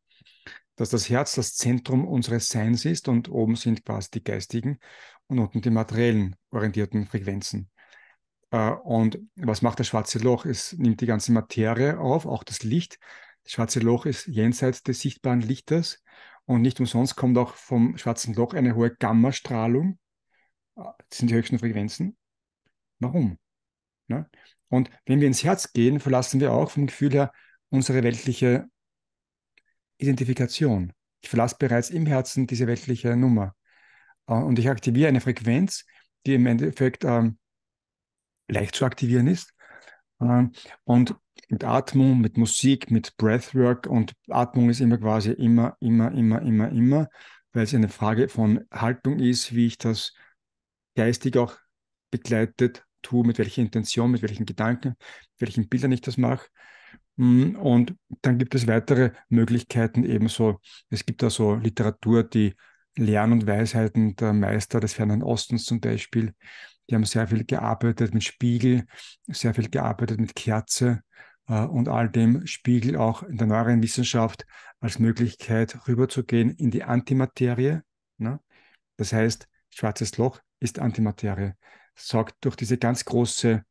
S2: Dass das Herz das Zentrum unseres Seins ist und oben sind quasi die geistigen und unten die materiellen orientierten Frequenzen. Äh, und was macht das schwarze Loch? Es nimmt die ganze Materie auf, auch das Licht. Das schwarze Loch ist jenseits des sichtbaren Lichtes und nicht umsonst kommt auch vom schwarzen Loch eine hohe Gammastrahlung. Äh, das sind die höchsten Frequenzen. Warum? Ne? Und wenn wir ins Herz gehen, verlassen wir auch vom Gefühl her unsere weltliche Identifikation. Ich verlasse bereits im Herzen diese weltliche Nummer. Äh, und ich aktiviere eine Frequenz, die im Endeffekt ähm, leicht zu aktivieren ist. Ähm, und mit Atmung, mit Musik, mit Breathwork und Atmung ist immer quasi immer, immer, immer, immer, immer, weil es eine Frage von Haltung ist, wie ich das geistig auch begleitet tue, mit welcher Intention, mit welchen Gedanken, mit welchen Bildern ich das mache. Mm, und dann gibt es weitere Möglichkeiten ebenso. Es gibt da so Literatur, die Lern- und Weisheiten der Meister des fernen Ostens zum Beispiel. Die haben sehr viel gearbeitet mit Spiegel, sehr viel gearbeitet mit Kerze äh, und all dem Spiegel auch in der neueren Wissenschaft als Möglichkeit rüberzugehen in die Antimaterie. Ne? Das heißt, schwarzes Loch ist Antimaterie saugt durch diese ganz große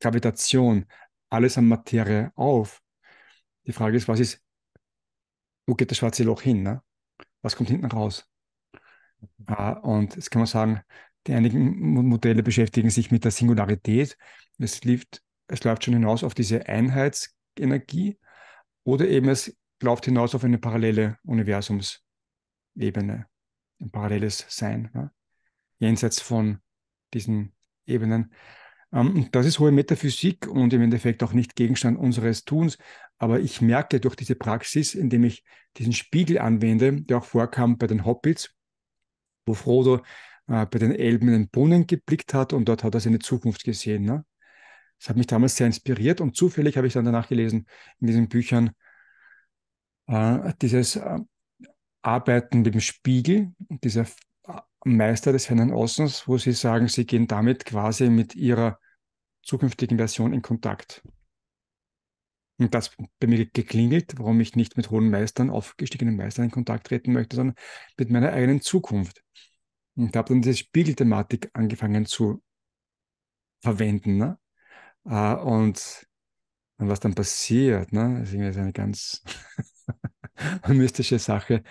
S2: Gravitation alles an Materie auf. Die Frage ist, was ist, wo geht das schwarze Loch hin? Ne? Was kommt hinten raus? Mhm. Ah, und jetzt kann man sagen, die einigen Modelle beschäftigen sich mit der Singularität. Es, lieft, es läuft schon hinaus auf diese Einheitsenergie oder eben es läuft hinaus auf eine parallele Universumsebene, ein paralleles Sein, ne? jenseits von diesen Ebenen. Ähm, das ist hohe Metaphysik und im Endeffekt auch nicht Gegenstand unseres Tuns. Aber ich merke durch diese Praxis, indem ich diesen Spiegel anwende, der auch vorkam bei den Hobbits, wo Frodo äh, bei den Elben in den Brunnen geblickt hat und dort hat er seine Zukunft gesehen. Ne? Das hat mich damals sehr inspiriert und zufällig habe ich dann danach gelesen in diesen Büchern äh, dieses äh, Arbeiten mit dem Spiegel, dieser Meister des fernen Außens, wo Sie sagen, Sie gehen damit quasi mit Ihrer zukünftigen Version in Kontakt. Und das bei mir geklingelt, warum ich nicht mit hohen Meistern, aufgestiegenen Meistern in Kontakt treten möchte, sondern mit meiner eigenen Zukunft. Und habe dann diese Spiegelthematik angefangen zu verwenden. Ne? Äh, und, und, was dann passiert, ne? das ist eine ganz mystische Sache.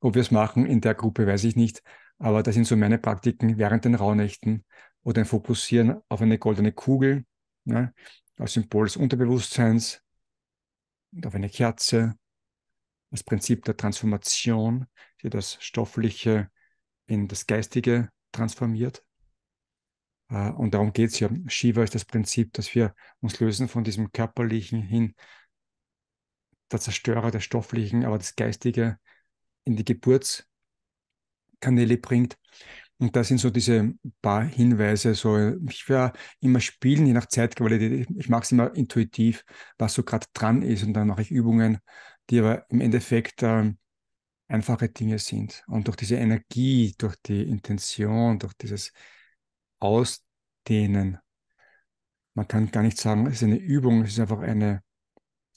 S2: Ob wir es machen in der Gruppe, weiß ich nicht. Aber das sind so meine Praktiken während den Rauhnächten oder ein Fokussieren auf eine goldene Kugel ne, als Symbol des Unterbewusstseins und auf eine Kerze, das Prinzip der Transformation, die das Stoffliche in das Geistige transformiert. Äh, und darum geht es ja. Shiva ist das Prinzip, dass wir uns lösen von diesem Körperlichen hin, der Zerstörer der Stofflichen, aber das Geistige in die Geburts- Kanäle bringt. Und da sind so diese paar Hinweise. So, ich werde immer spielen, je nach Zeitqualität. Ich mache es immer intuitiv, was so gerade dran ist. Und dann mache ich Übungen, die aber im Endeffekt ähm, einfache Dinge sind. Und durch diese Energie, durch die Intention, durch dieses Ausdehnen, man kann gar nicht sagen, es ist eine Übung, es ist einfach eine,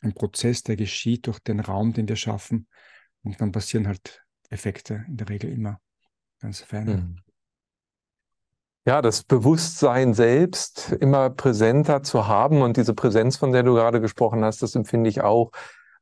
S2: ein Prozess, der geschieht durch den Raum, den wir schaffen. Und dann passieren halt Effekte in der Regel immer ganz verändert. Hm.
S1: Ja, das Bewusstsein selbst immer präsenter zu haben und diese Präsenz, von der du gerade gesprochen hast, das empfinde ich auch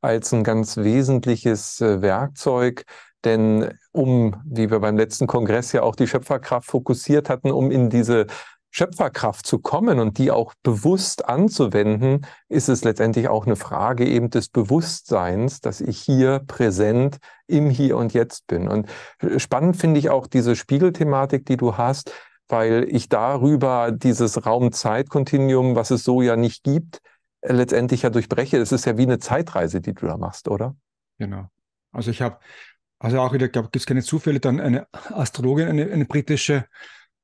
S1: als ein ganz wesentliches äh, Werkzeug, denn um, wie wir beim letzten Kongress ja auch die Schöpferkraft fokussiert hatten, um in diese Schöpferkraft zu kommen und die auch bewusst anzuwenden, ist es letztendlich auch eine Frage eben des Bewusstseins, dass ich hier präsent im Hier und Jetzt bin. Und äh, spannend finde ich auch diese Spiegelthematik, die du hast, weil ich darüber dieses Raum-Zeit-Kontinuum, was es so ja nicht gibt, äh, letztendlich ja durchbreche. Es ist ja wie eine Zeitreise, die du da machst, oder? Genau. Also ich habe,
S2: also auch wieder, gibt es keine Zufälle, dann eine Astrologin, eine, eine britische,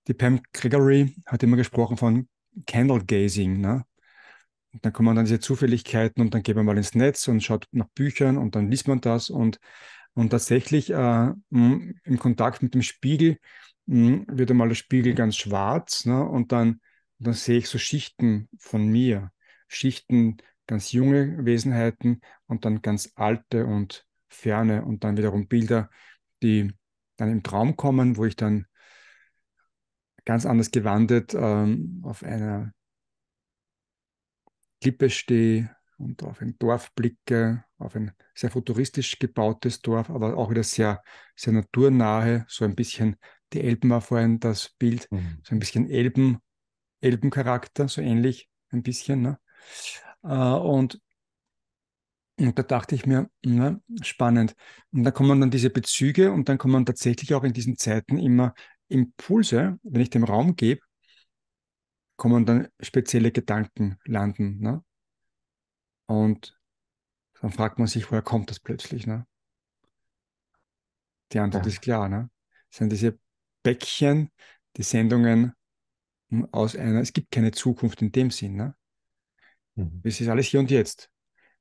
S2: die Pam Gregory hat immer gesprochen von Candle Gazing. Ne? Und dann kommen dann diese Zufälligkeiten und dann geht man mal ins Netz und schaut nach Büchern und dann liest man das und, und tatsächlich äh, im Kontakt mit dem Spiegel mh, wird einmal der Spiegel ganz schwarz ne? und dann, dann sehe ich so Schichten von mir, Schichten ganz junge Wesenheiten und dann ganz alte und ferne und dann wiederum Bilder, die dann im Traum kommen, wo ich dann ganz anders gewandet ähm, auf einer Klippe stehe und auf ein Dorf blicke, auf ein sehr futuristisch gebautes Dorf, aber auch wieder sehr, sehr naturnahe, so ein bisschen, die Elben war vorhin das Bild, mhm. so ein bisschen Elben, Elbencharakter, so ähnlich, ein bisschen. Ne? Äh, und, und da dachte ich mir, ne, spannend. Und da kommen dann diese Bezüge und dann kommen tatsächlich auch in diesen Zeiten immer Impulse, wenn ich dem Raum gebe, kommen dann spezielle Gedanken landen. Ne? Und dann fragt man sich, woher kommt das plötzlich? Ne? Die Antwort ja. ist klar. Ne? Das sind diese Bäckchen, die Sendungen hm, aus einer, es gibt keine Zukunft in dem Sinn. Ne? Mhm. Es ist alles hier und jetzt.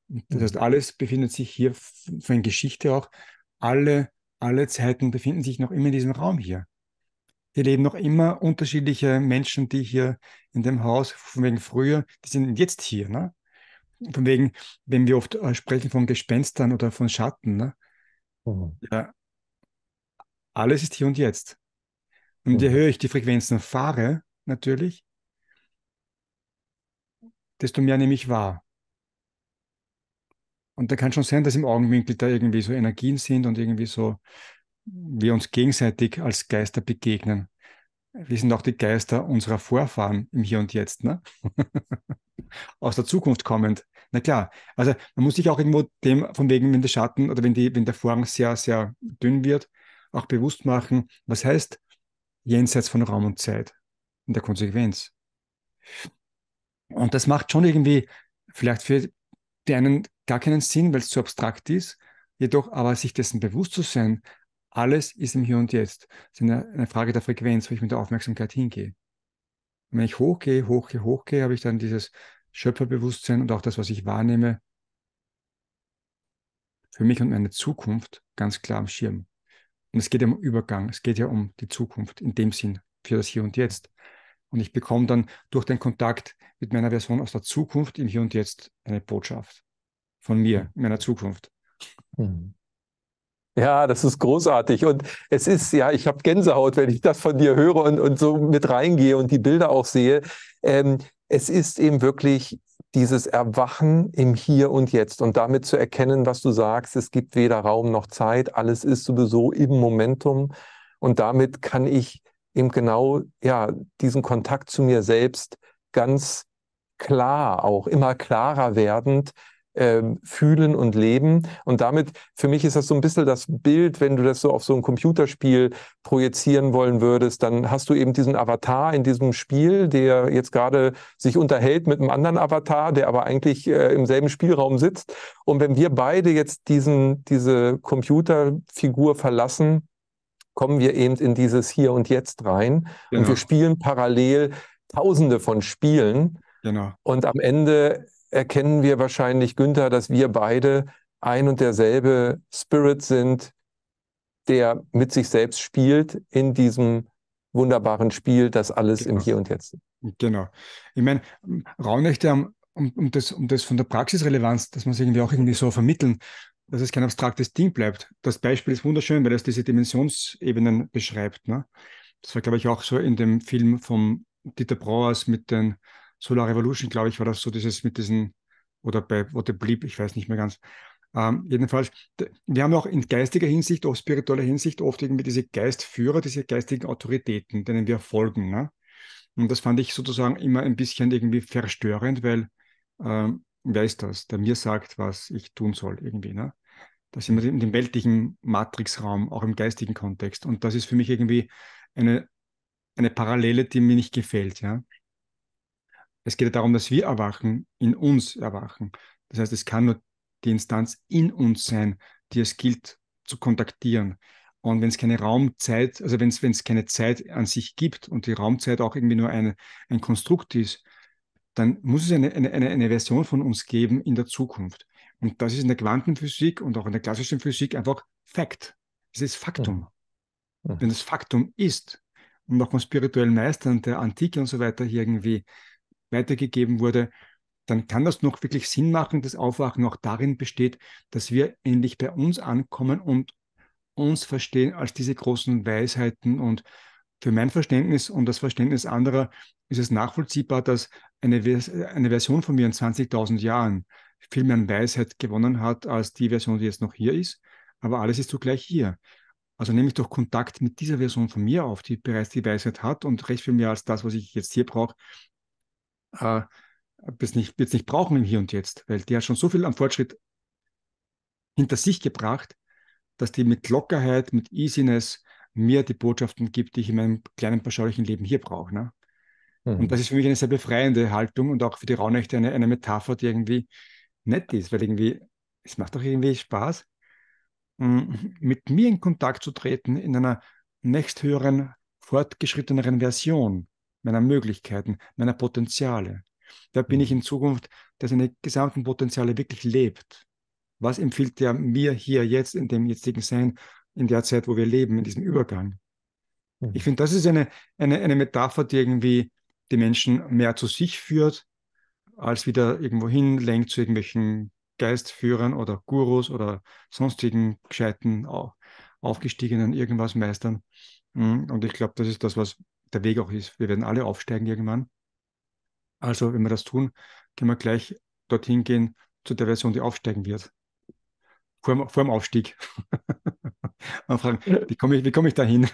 S2: Das heißt, mhm. alles befindet sich hier, von Geschichte auch, alle, alle Zeiten befinden sich noch immer in diesem Raum hier. Hier leben noch immer unterschiedliche Menschen, die hier in dem Haus, von wegen früher, die sind jetzt hier. Ne? Von wegen, wenn wir oft äh, sprechen von Gespenstern oder von Schatten. Ne? Mhm. Ja, alles ist hier und jetzt. Und je mhm. höher ich die Frequenzen fahre, natürlich, desto mehr nehme ich wahr. Und da kann schon sein, dass im Augenwinkel da irgendwie so Energien sind und irgendwie so wir uns gegenseitig als Geister begegnen. Wir sind auch die Geister unserer Vorfahren im Hier und Jetzt, ne? aus der Zukunft kommend. Na klar, also man muss sich auch irgendwo dem, von wegen, wenn der Schatten oder wenn, die, wenn der Vorhang sehr, sehr dünn wird, auch bewusst machen, was heißt jenseits von Raum und Zeit in der Konsequenz. Und das macht schon irgendwie vielleicht für die einen gar keinen Sinn, weil es zu abstrakt ist, jedoch aber sich dessen bewusst zu sein, alles ist im Hier und Jetzt. Es ist eine, Frage der Frequenz, wo ich mit der Aufmerksamkeit hingehe. Und wenn ich hochgehe, hochgehe, hochgehe, habe ich dann dieses Schöpferbewusstsein und auch das, was ich wahrnehme, für mich und meine Zukunft ganz klar am Schirm. Und es geht ja um Übergang, es geht ja um die Zukunft in dem Sinn, für das Hier und Jetzt. Und ich bekomme dann durch den Kontakt mit meiner Person aus der Zukunft im Hier und Jetzt eine Botschaft von mir, meiner Zukunft. Mhm.
S1: Ja, das ist großartig. Und es ist, ja, ich habe Gänsehaut, wenn ich das von dir höre und, und so mit reingehe und die Bilder auch sehe. Ähm, es ist eben wirklich dieses Erwachen im Hier und Jetzt und damit zu erkennen, was du sagst, es gibt weder Raum noch Zeit, alles ist sowieso im Momentum. Und damit kann ich eben genau, ja, diesen Kontakt zu mir selbst ganz klar, auch immer klarer werdend, äh, fühlen und leben. Und damit, für mich ist das so ein bisschen das Bild, wenn du das so auf so ein Computerspiel projizieren wollen würdest, dann hast du eben diesen Avatar in diesem Spiel, der jetzt gerade sich unterhält mit einem anderen Avatar, der aber eigentlich äh, im selben Spielraum sitzt. Und wenn wir beide jetzt diesen, diese Computerfigur verlassen, kommen wir eben in dieses Hier und Jetzt rein. Genau. Und wir spielen parallel Tausende von Spielen. Genau. Und am Ende erkennen wir wahrscheinlich, Günther, dass wir beide ein und derselbe Spirit sind, der mit sich selbst spielt in diesem wunderbaren Spiel, das alles genau. im Hier und Jetzt. Genau.
S2: Ich meine, Raunächte haben, um, um, das, um das von der Praxisrelevanz, dass man es irgendwie auch irgendwie so vermitteln, dass es kein abstraktes Ding bleibt. Das Beispiel ist wunderschön, weil es diese Dimensionsebenen beschreibt. Ne? Das war, glaube ich, auch so in dem Film von Dieter Brauers mit den Solar Revolution, glaube ich, war das so dieses mit diesen, oder bei What Blieb, ich weiß nicht mehr ganz. Ähm, jedenfalls, wir haben auch in geistiger Hinsicht, auch spiritueller Hinsicht oft irgendwie diese Geistführer, diese geistigen Autoritäten, denen wir folgen. Ne? Und das fand ich sozusagen immer ein bisschen irgendwie verstörend, weil ähm, wer ist das, der mir sagt, was ich tun soll irgendwie. Ne? Das sind wir in dem weltlichen Matrixraum, auch im geistigen Kontext. Und das ist für mich irgendwie eine, eine Parallele, die mir nicht gefällt. Ja? Es geht ja darum, dass wir erwachen, in uns erwachen. Das heißt, es kann nur die Instanz in uns sein, die es gilt zu kontaktieren. Und wenn es keine Raumzeit, also wenn es keine Zeit an sich gibt und die Raumzeit auch irgendwie nur eine, ein Konstrukt ist, dann muss es eine, eine, eine Version von uns geben in der Zukunft. Und das ist in der Quantenphysik und auch in der klassischen Physik einfach Fakt. Es ist Faktum. Ja. Ja. Wenn es Faktum ist und auch von spirituellen Meistern der Antike und so weiter hier irgendwie weitergegeben wurde, dann kann das noch wirklich Sinn machen. Das Aufwachen auch darin besteht, dass wir endlich bei uns ankommen und uns verstehen als diese großen Weisheiten. Und für mein Verständnis und das Verständnis anderer ist es nachvollziehbar, dass eine, eine Version von mir in 20.000 Jahren viel mehr an Weisheit gewonnen hat als die Version, die jetzt noch hier ist. Aber alles ist zugleich hier. Also nehme ich doch Kontakt mit dieser Version von mir auf, die bereits die Weisheit hat und recht viel mehr als das, was ich jetzt hier brauche, äh, es nicht, wird es nicht brauchen im Hier und Jetzt, weil die hat schon so viel am Fortschritt hinter sich gebracht, dass die mit Lockerheit, mit Easiness mir die Botschaften gibt, die ich in meinem kleinen beschaulichen Leben hier brauche. Ne? Mhm. Und das ist für mich eine sehr befreiende Haltung und auch für die Raunächte eine, eine Metapher, die irgendwie nett ist, weil irgendwie, es macht doch irgendwie Spaß, mm, mit mir in Kontakt zu treten in einer nächsthöheren, fortgeschritteneren Version meiner Möglichkeiten, meiner Potenziale. Wer bin ich mhm. in Zukunft, der seine gesamten Potenziale wirklich lebt. Was empfiehlt der mir hier jetzt in dem jetzigen Sein, in der Zeit, wo wir leben, in diesem Übergang? Ich mhm. finde, das ist eine, eine, eine Metapher, die irgendwie die Menschen mehr zu sich führt, als wieder irgendwo lenkt zu irgendwelchen Geistführern oder Gurus oder sonstigen gescheiten, aufgestiegenen irgendwas Meistern. Mhm. Und ich glaube, das ist das, was der Weg auch ist. Wir werden alle aufsteigen irgendwann. Also, wenn wir das tun, können wir gleich dorthin gehen zu der Version, die aufsteigen wird. Vor dem, Aufstieg. Und fragen, wie komme ich, wie komm ich da hin?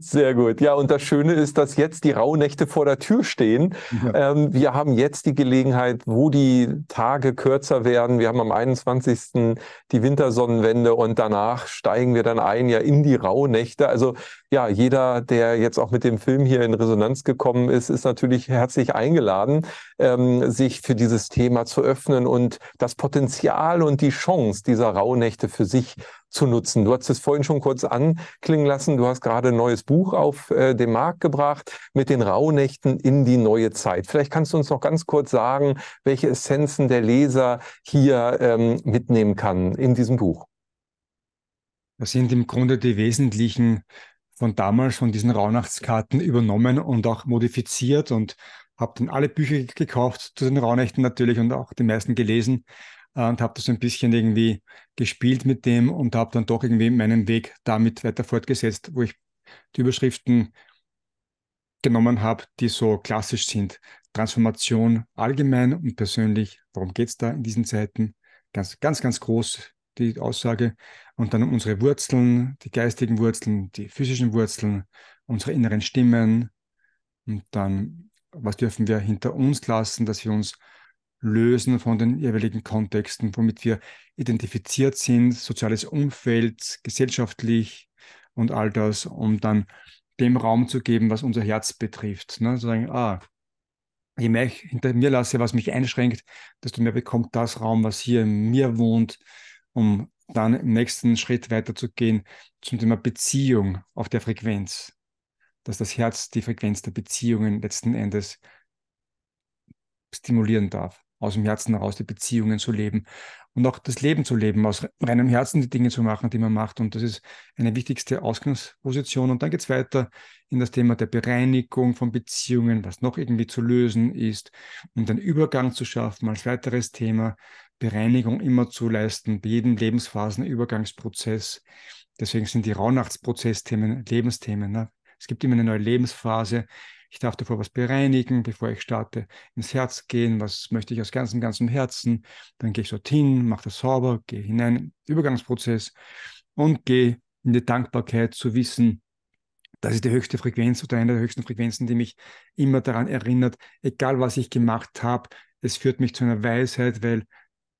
S1: Sehr gut. Ja, und das Schöne ist, dass jetzt die Rauhnächte vor der Tür stehen. Ja. Ähm, wir haben jetzt die Gelegenheit, wo die Tage kürzer werden. Wir haben am 21. die Wintersonnenwende und danach steigen wir dann ein ja in die Rauhnächte. Also ja, jeder, der jetzt auch mit dem Film hier in Resonanz gekommen ist, ist natürlich herzlich eingeladen, ähm, sich für dieses Thema zu öffnen und das Potenzial und die Chance dieser Rauhnächte für sich zu nutzen. Du hast es vorhin schon kurz anklingen lassen. Du hast gerade ein neues Buch auf äh, den Markt gebracht mit den Rauhnächten in die neue Zeit. Vielleicht kannst du uns noch ganz kurz sagen, welche Essenzen der Leser hier ähm, mitnehmen kann in diesem Buch.
S2: Das sind im Grunde die wesentlichen von damals von diesen Rauhnachtskarten übernommen und auch modifiziert und habe dann alle Bücher gekauft zu den Rauhnächten natürlich und auch die meisten gelesen. Äh, und habe das ein bisschen irgendwie gespielt mit dem und habe dann doch irgendwie meinen Weg damit weiter fortgesetzt, wo ich die Überschriften genommen habe, die so klassisch sind. Transformation allgemein und persönlich, worum geht es da in diesen Zeiten? Ganz, ganz, ganz groß die Aussage. Und dann unsere Wurzeln, die geistigen Wurzeln, die physischen Wurzeln, unsere inneren Stimmen. Und dann, was dürfen wir hinter uns lassen, dass wir uns lösen von den jeweiligen Kontexten, womit wir identifiziert sind, soziales Umfeld, gesellschaftlich und all das, um dann dem Raum zu geben, was unser Herz betrifft. Ne? Zu sagen, ah, je mehr ich hinter mir lasse, was mich einschränkt, desto mehr bekommt das Raum, was hier in mir wohnt, um dann im nächsten Schritt weiterzugehen zum Thema Beziehung auf der Frequenz. Dass das Herz die Frequenz der Beziehungen letzten Endes stimulieren darf aus dem Herzen heraus die Beziehungen zu leben und auch das Leben zu leben, aus reinem Herzen die Dinge zu machen, die man macht. Und das ist eine wichtigste Ausgangsposition. Und dann geht es weiter in das Thema der Bereinigung von Beziehungen, was noch irgendwie zu lösen ist und einen Übergang zu schaffen. Als weiteres Thema Bereinigung immer zu leisten, bei jedem Lebensphasenübergangsprozess. Deswegen sind die Rauhnachtsprozessthemen Lebensthemen. Ne? Es gibt immer eine neue Lebensphase, ich darf davor was bereinigen, bevor ich starte, ins Herz gehen, was möchte ich aus ganzem, ganzem Herzen, dann gehe ich dorthin, mache das sauber, gehe hinein, Übergangsprozess und gehe in die Dankbarkeit zu wissen, das ist die höchste Frequenz oder eine der höchsten Frequenzen, die mich immer daran erinnert, egal was ich gemacht habe, es führt mich zu einer Weisheit, weil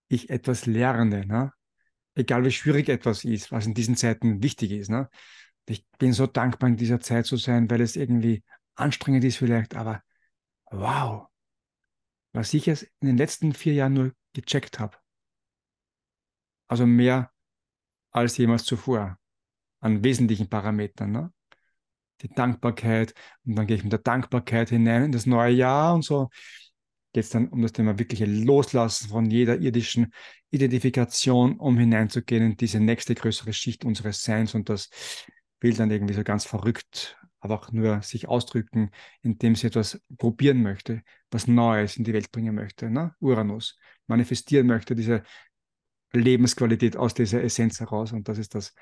S2: ich etwas lerne. Ne? Egal wie schwierig etwas ist, was in diesen Zeiten wichtig ist. Ne? Ich bin so dankbar, in dieser Zeit zu sein, weil es irgendwie anstrengend ist vielleicht, aber wow, was ich jetzt in den letzten vier Jahren nur gecheckt habe. Also mehr als jemals zuvor an wesentlichen Parametern. Ne? Die Dankbarkeit und dann gehe ich mit der Dankbarkeit hinein in das neue Jahr und so geht es dann um das Thema wirkliche Loslassen von jeder irdischen Identifikation, um hineinzugehen in diese nächste größere Schicht unseres Seins und das will dann irgendwie so ganz verrückt aber auch nur sich ausdrücken, indem sie etwas probieren möchte, was Neues in die Welt bringen möchte. Ne? Uranus manifestieren möchte, diese Lebensqualität aus dieser Essenz heraus. Und das ist das,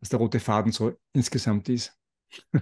S2: was der rote Faden so insgesamt ist.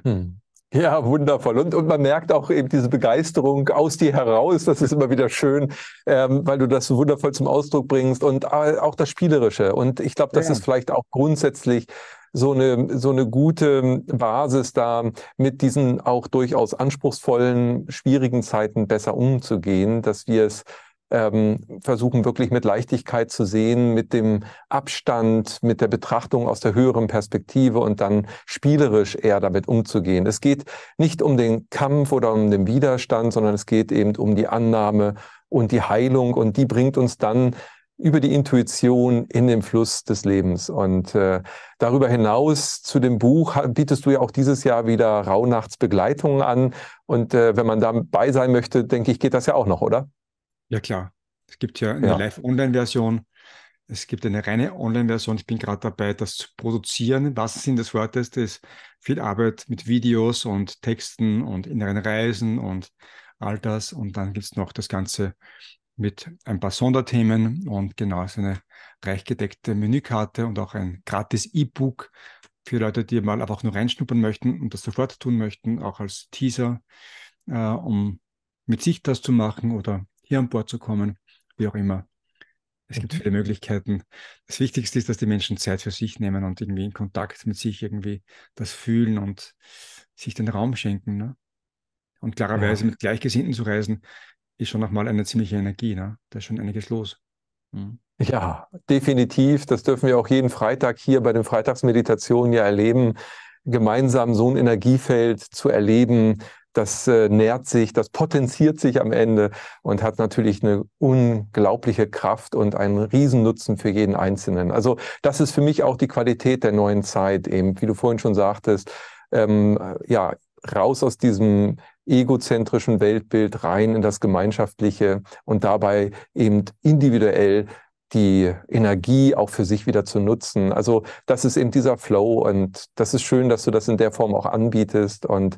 S2: Hm.
S1: Ja, wundervoll. Und, und man merkt auch eben diese Begeisterung aus dir heraus. Das ist immer wieder schön, ähm, weil du das wundervoll zum Ausdruck bringst und äh, auch das Spielerische. Und ich glaube, das ja. ist vielleicht auch grundsätzlich so eine, so eine gute Basis, da mit diesen auch durchaus anspruchsvollen, schwierigen Zeiten besser umzugehen, dass wir es ähm, versuchen wirklich mit Leichtigkeit zu sehen, mit dem Abstand, mit der Betrachtung aus der höheren Perspektive und dann spielerisch eher damit umzugehen. Es geht nicht um den Kampf oder um den Widerstand, sondern es geht eben um die Annahme und die Heilung und die bringt uns dann über die Intuition in dem Fluss des Lebens. Und äh, darüber hinaus zu dem Buch bietest du ja auch dieses Jahr wieder Rauhnachtsbegleitungen an. Und äh, wenn man dabei sein möchte, denke ich, geht das ja auch noch, oder? Ja, klar. Es gibt ja eine ja.
S2: Live-Online-Version. Es gibt eine reine Online-Version. Ich bin gerade dabei, das zu produzieren. Was sind Sinne des Wortes, das ist viel Arbeit mit Videos und Texten und inneren Reisen und all das. Und dann gibt es noch das ganze mit ein paar Sonderthemen und genau so eine reich gedeckte Menükarte und auch ein gratis E-Book für Leute, die mal einfach nur reinschnuppern möchten und das sofort tun möchten, auch als Teaser, äh, um mit sich das zu machen oder hier an Bord zu kommen, wie auch immer. Es gibt mhm. viele Möglichkeiten. Das Wichtigste ist, dass die Menschen Zeit für sich nehmen und irgendwie in Kontakt mit sich irgendwie das fühlen und sich den Raum schenken. Ne? Und klarerweise ja. mit Gleichgesinnten zu reisen, ist schon nochmal eine ziemliche Energie. Ne? Da ist schon einiges los.
S1: Mhm. Ja, definitiv. Das dürfen wir auch jeden Freitag hier bei den Freitagsmeditationen ja erleben, gemeinsam so ein Energiefeld zu erleben. Das äh, nährt sich, das potenziert sich am Ende und hat natürlich eine unglaubliche Kraft und einen Riesennutzen für jeden Einzelnen. Also das ist für mich auch die Qualität der neuen Zeit, eben, wie du vorhin schon sagtest, ähm, ja, raus aus diesem egozentrischen Weltbild rein in das Gemeinschaftliche und dabei eben individuell die Energie auch für sich wieder zu nutzen. Also das ist eben dieser Flow und das ist schön, dass du das in der Form auch anbietest. Und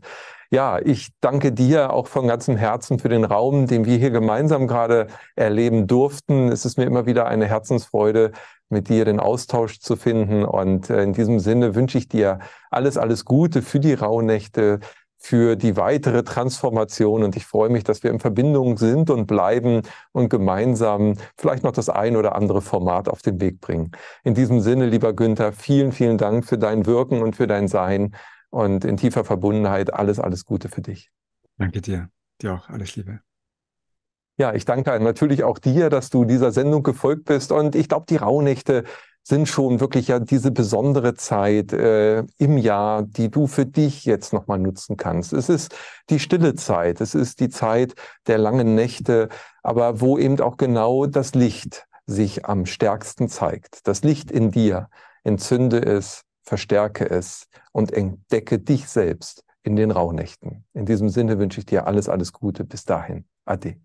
S1: ja, ich danke dir auch von ganzem Herzen für den Raum, den wir hier gemeinsam gerade erleben durften. Es ist mir immer wieder eine Herzensfreude, mit dir den Austausch zu finden. Und äh, in diesem Sinne wünsche ich dir alles, alles Gute für die Rauhnächte, für die weitere Transformation. Und ich freue mich, dass wir in Verbindung sind und bleiben und gemeinsam vielleicht noch das ein oder andere Format auf den Weg bringen. In diesem Sinne, lieber Günther, vielen, vielen Dank für dein Wirken und für dein Sein und in tiefer Verbundenheit alles, alles Gute für dich. Danke dir. Dir auch. Alles Liebe. Ja, ich danke natürlich auch dir, dass du dieser Sendung gefolgt bist. Und ich glaube, die Rauhnächte sind schon wirklich ja diese besondere Zeit äh, im Jahr, die du für dich jetzt nochmal nutzen kannst. Es ist die stille Zeit, es ist die Zeit der langen Nächte, aber wo eben auch genau das Licht sich am stärksten zeigt. Das Licht in dir, entzünde es, verstärke es und entdecke dich selbst in den Rauhnächten. In diesem Sinne wünsche ich dir alles, alles Gute. Bis dahin. Ade.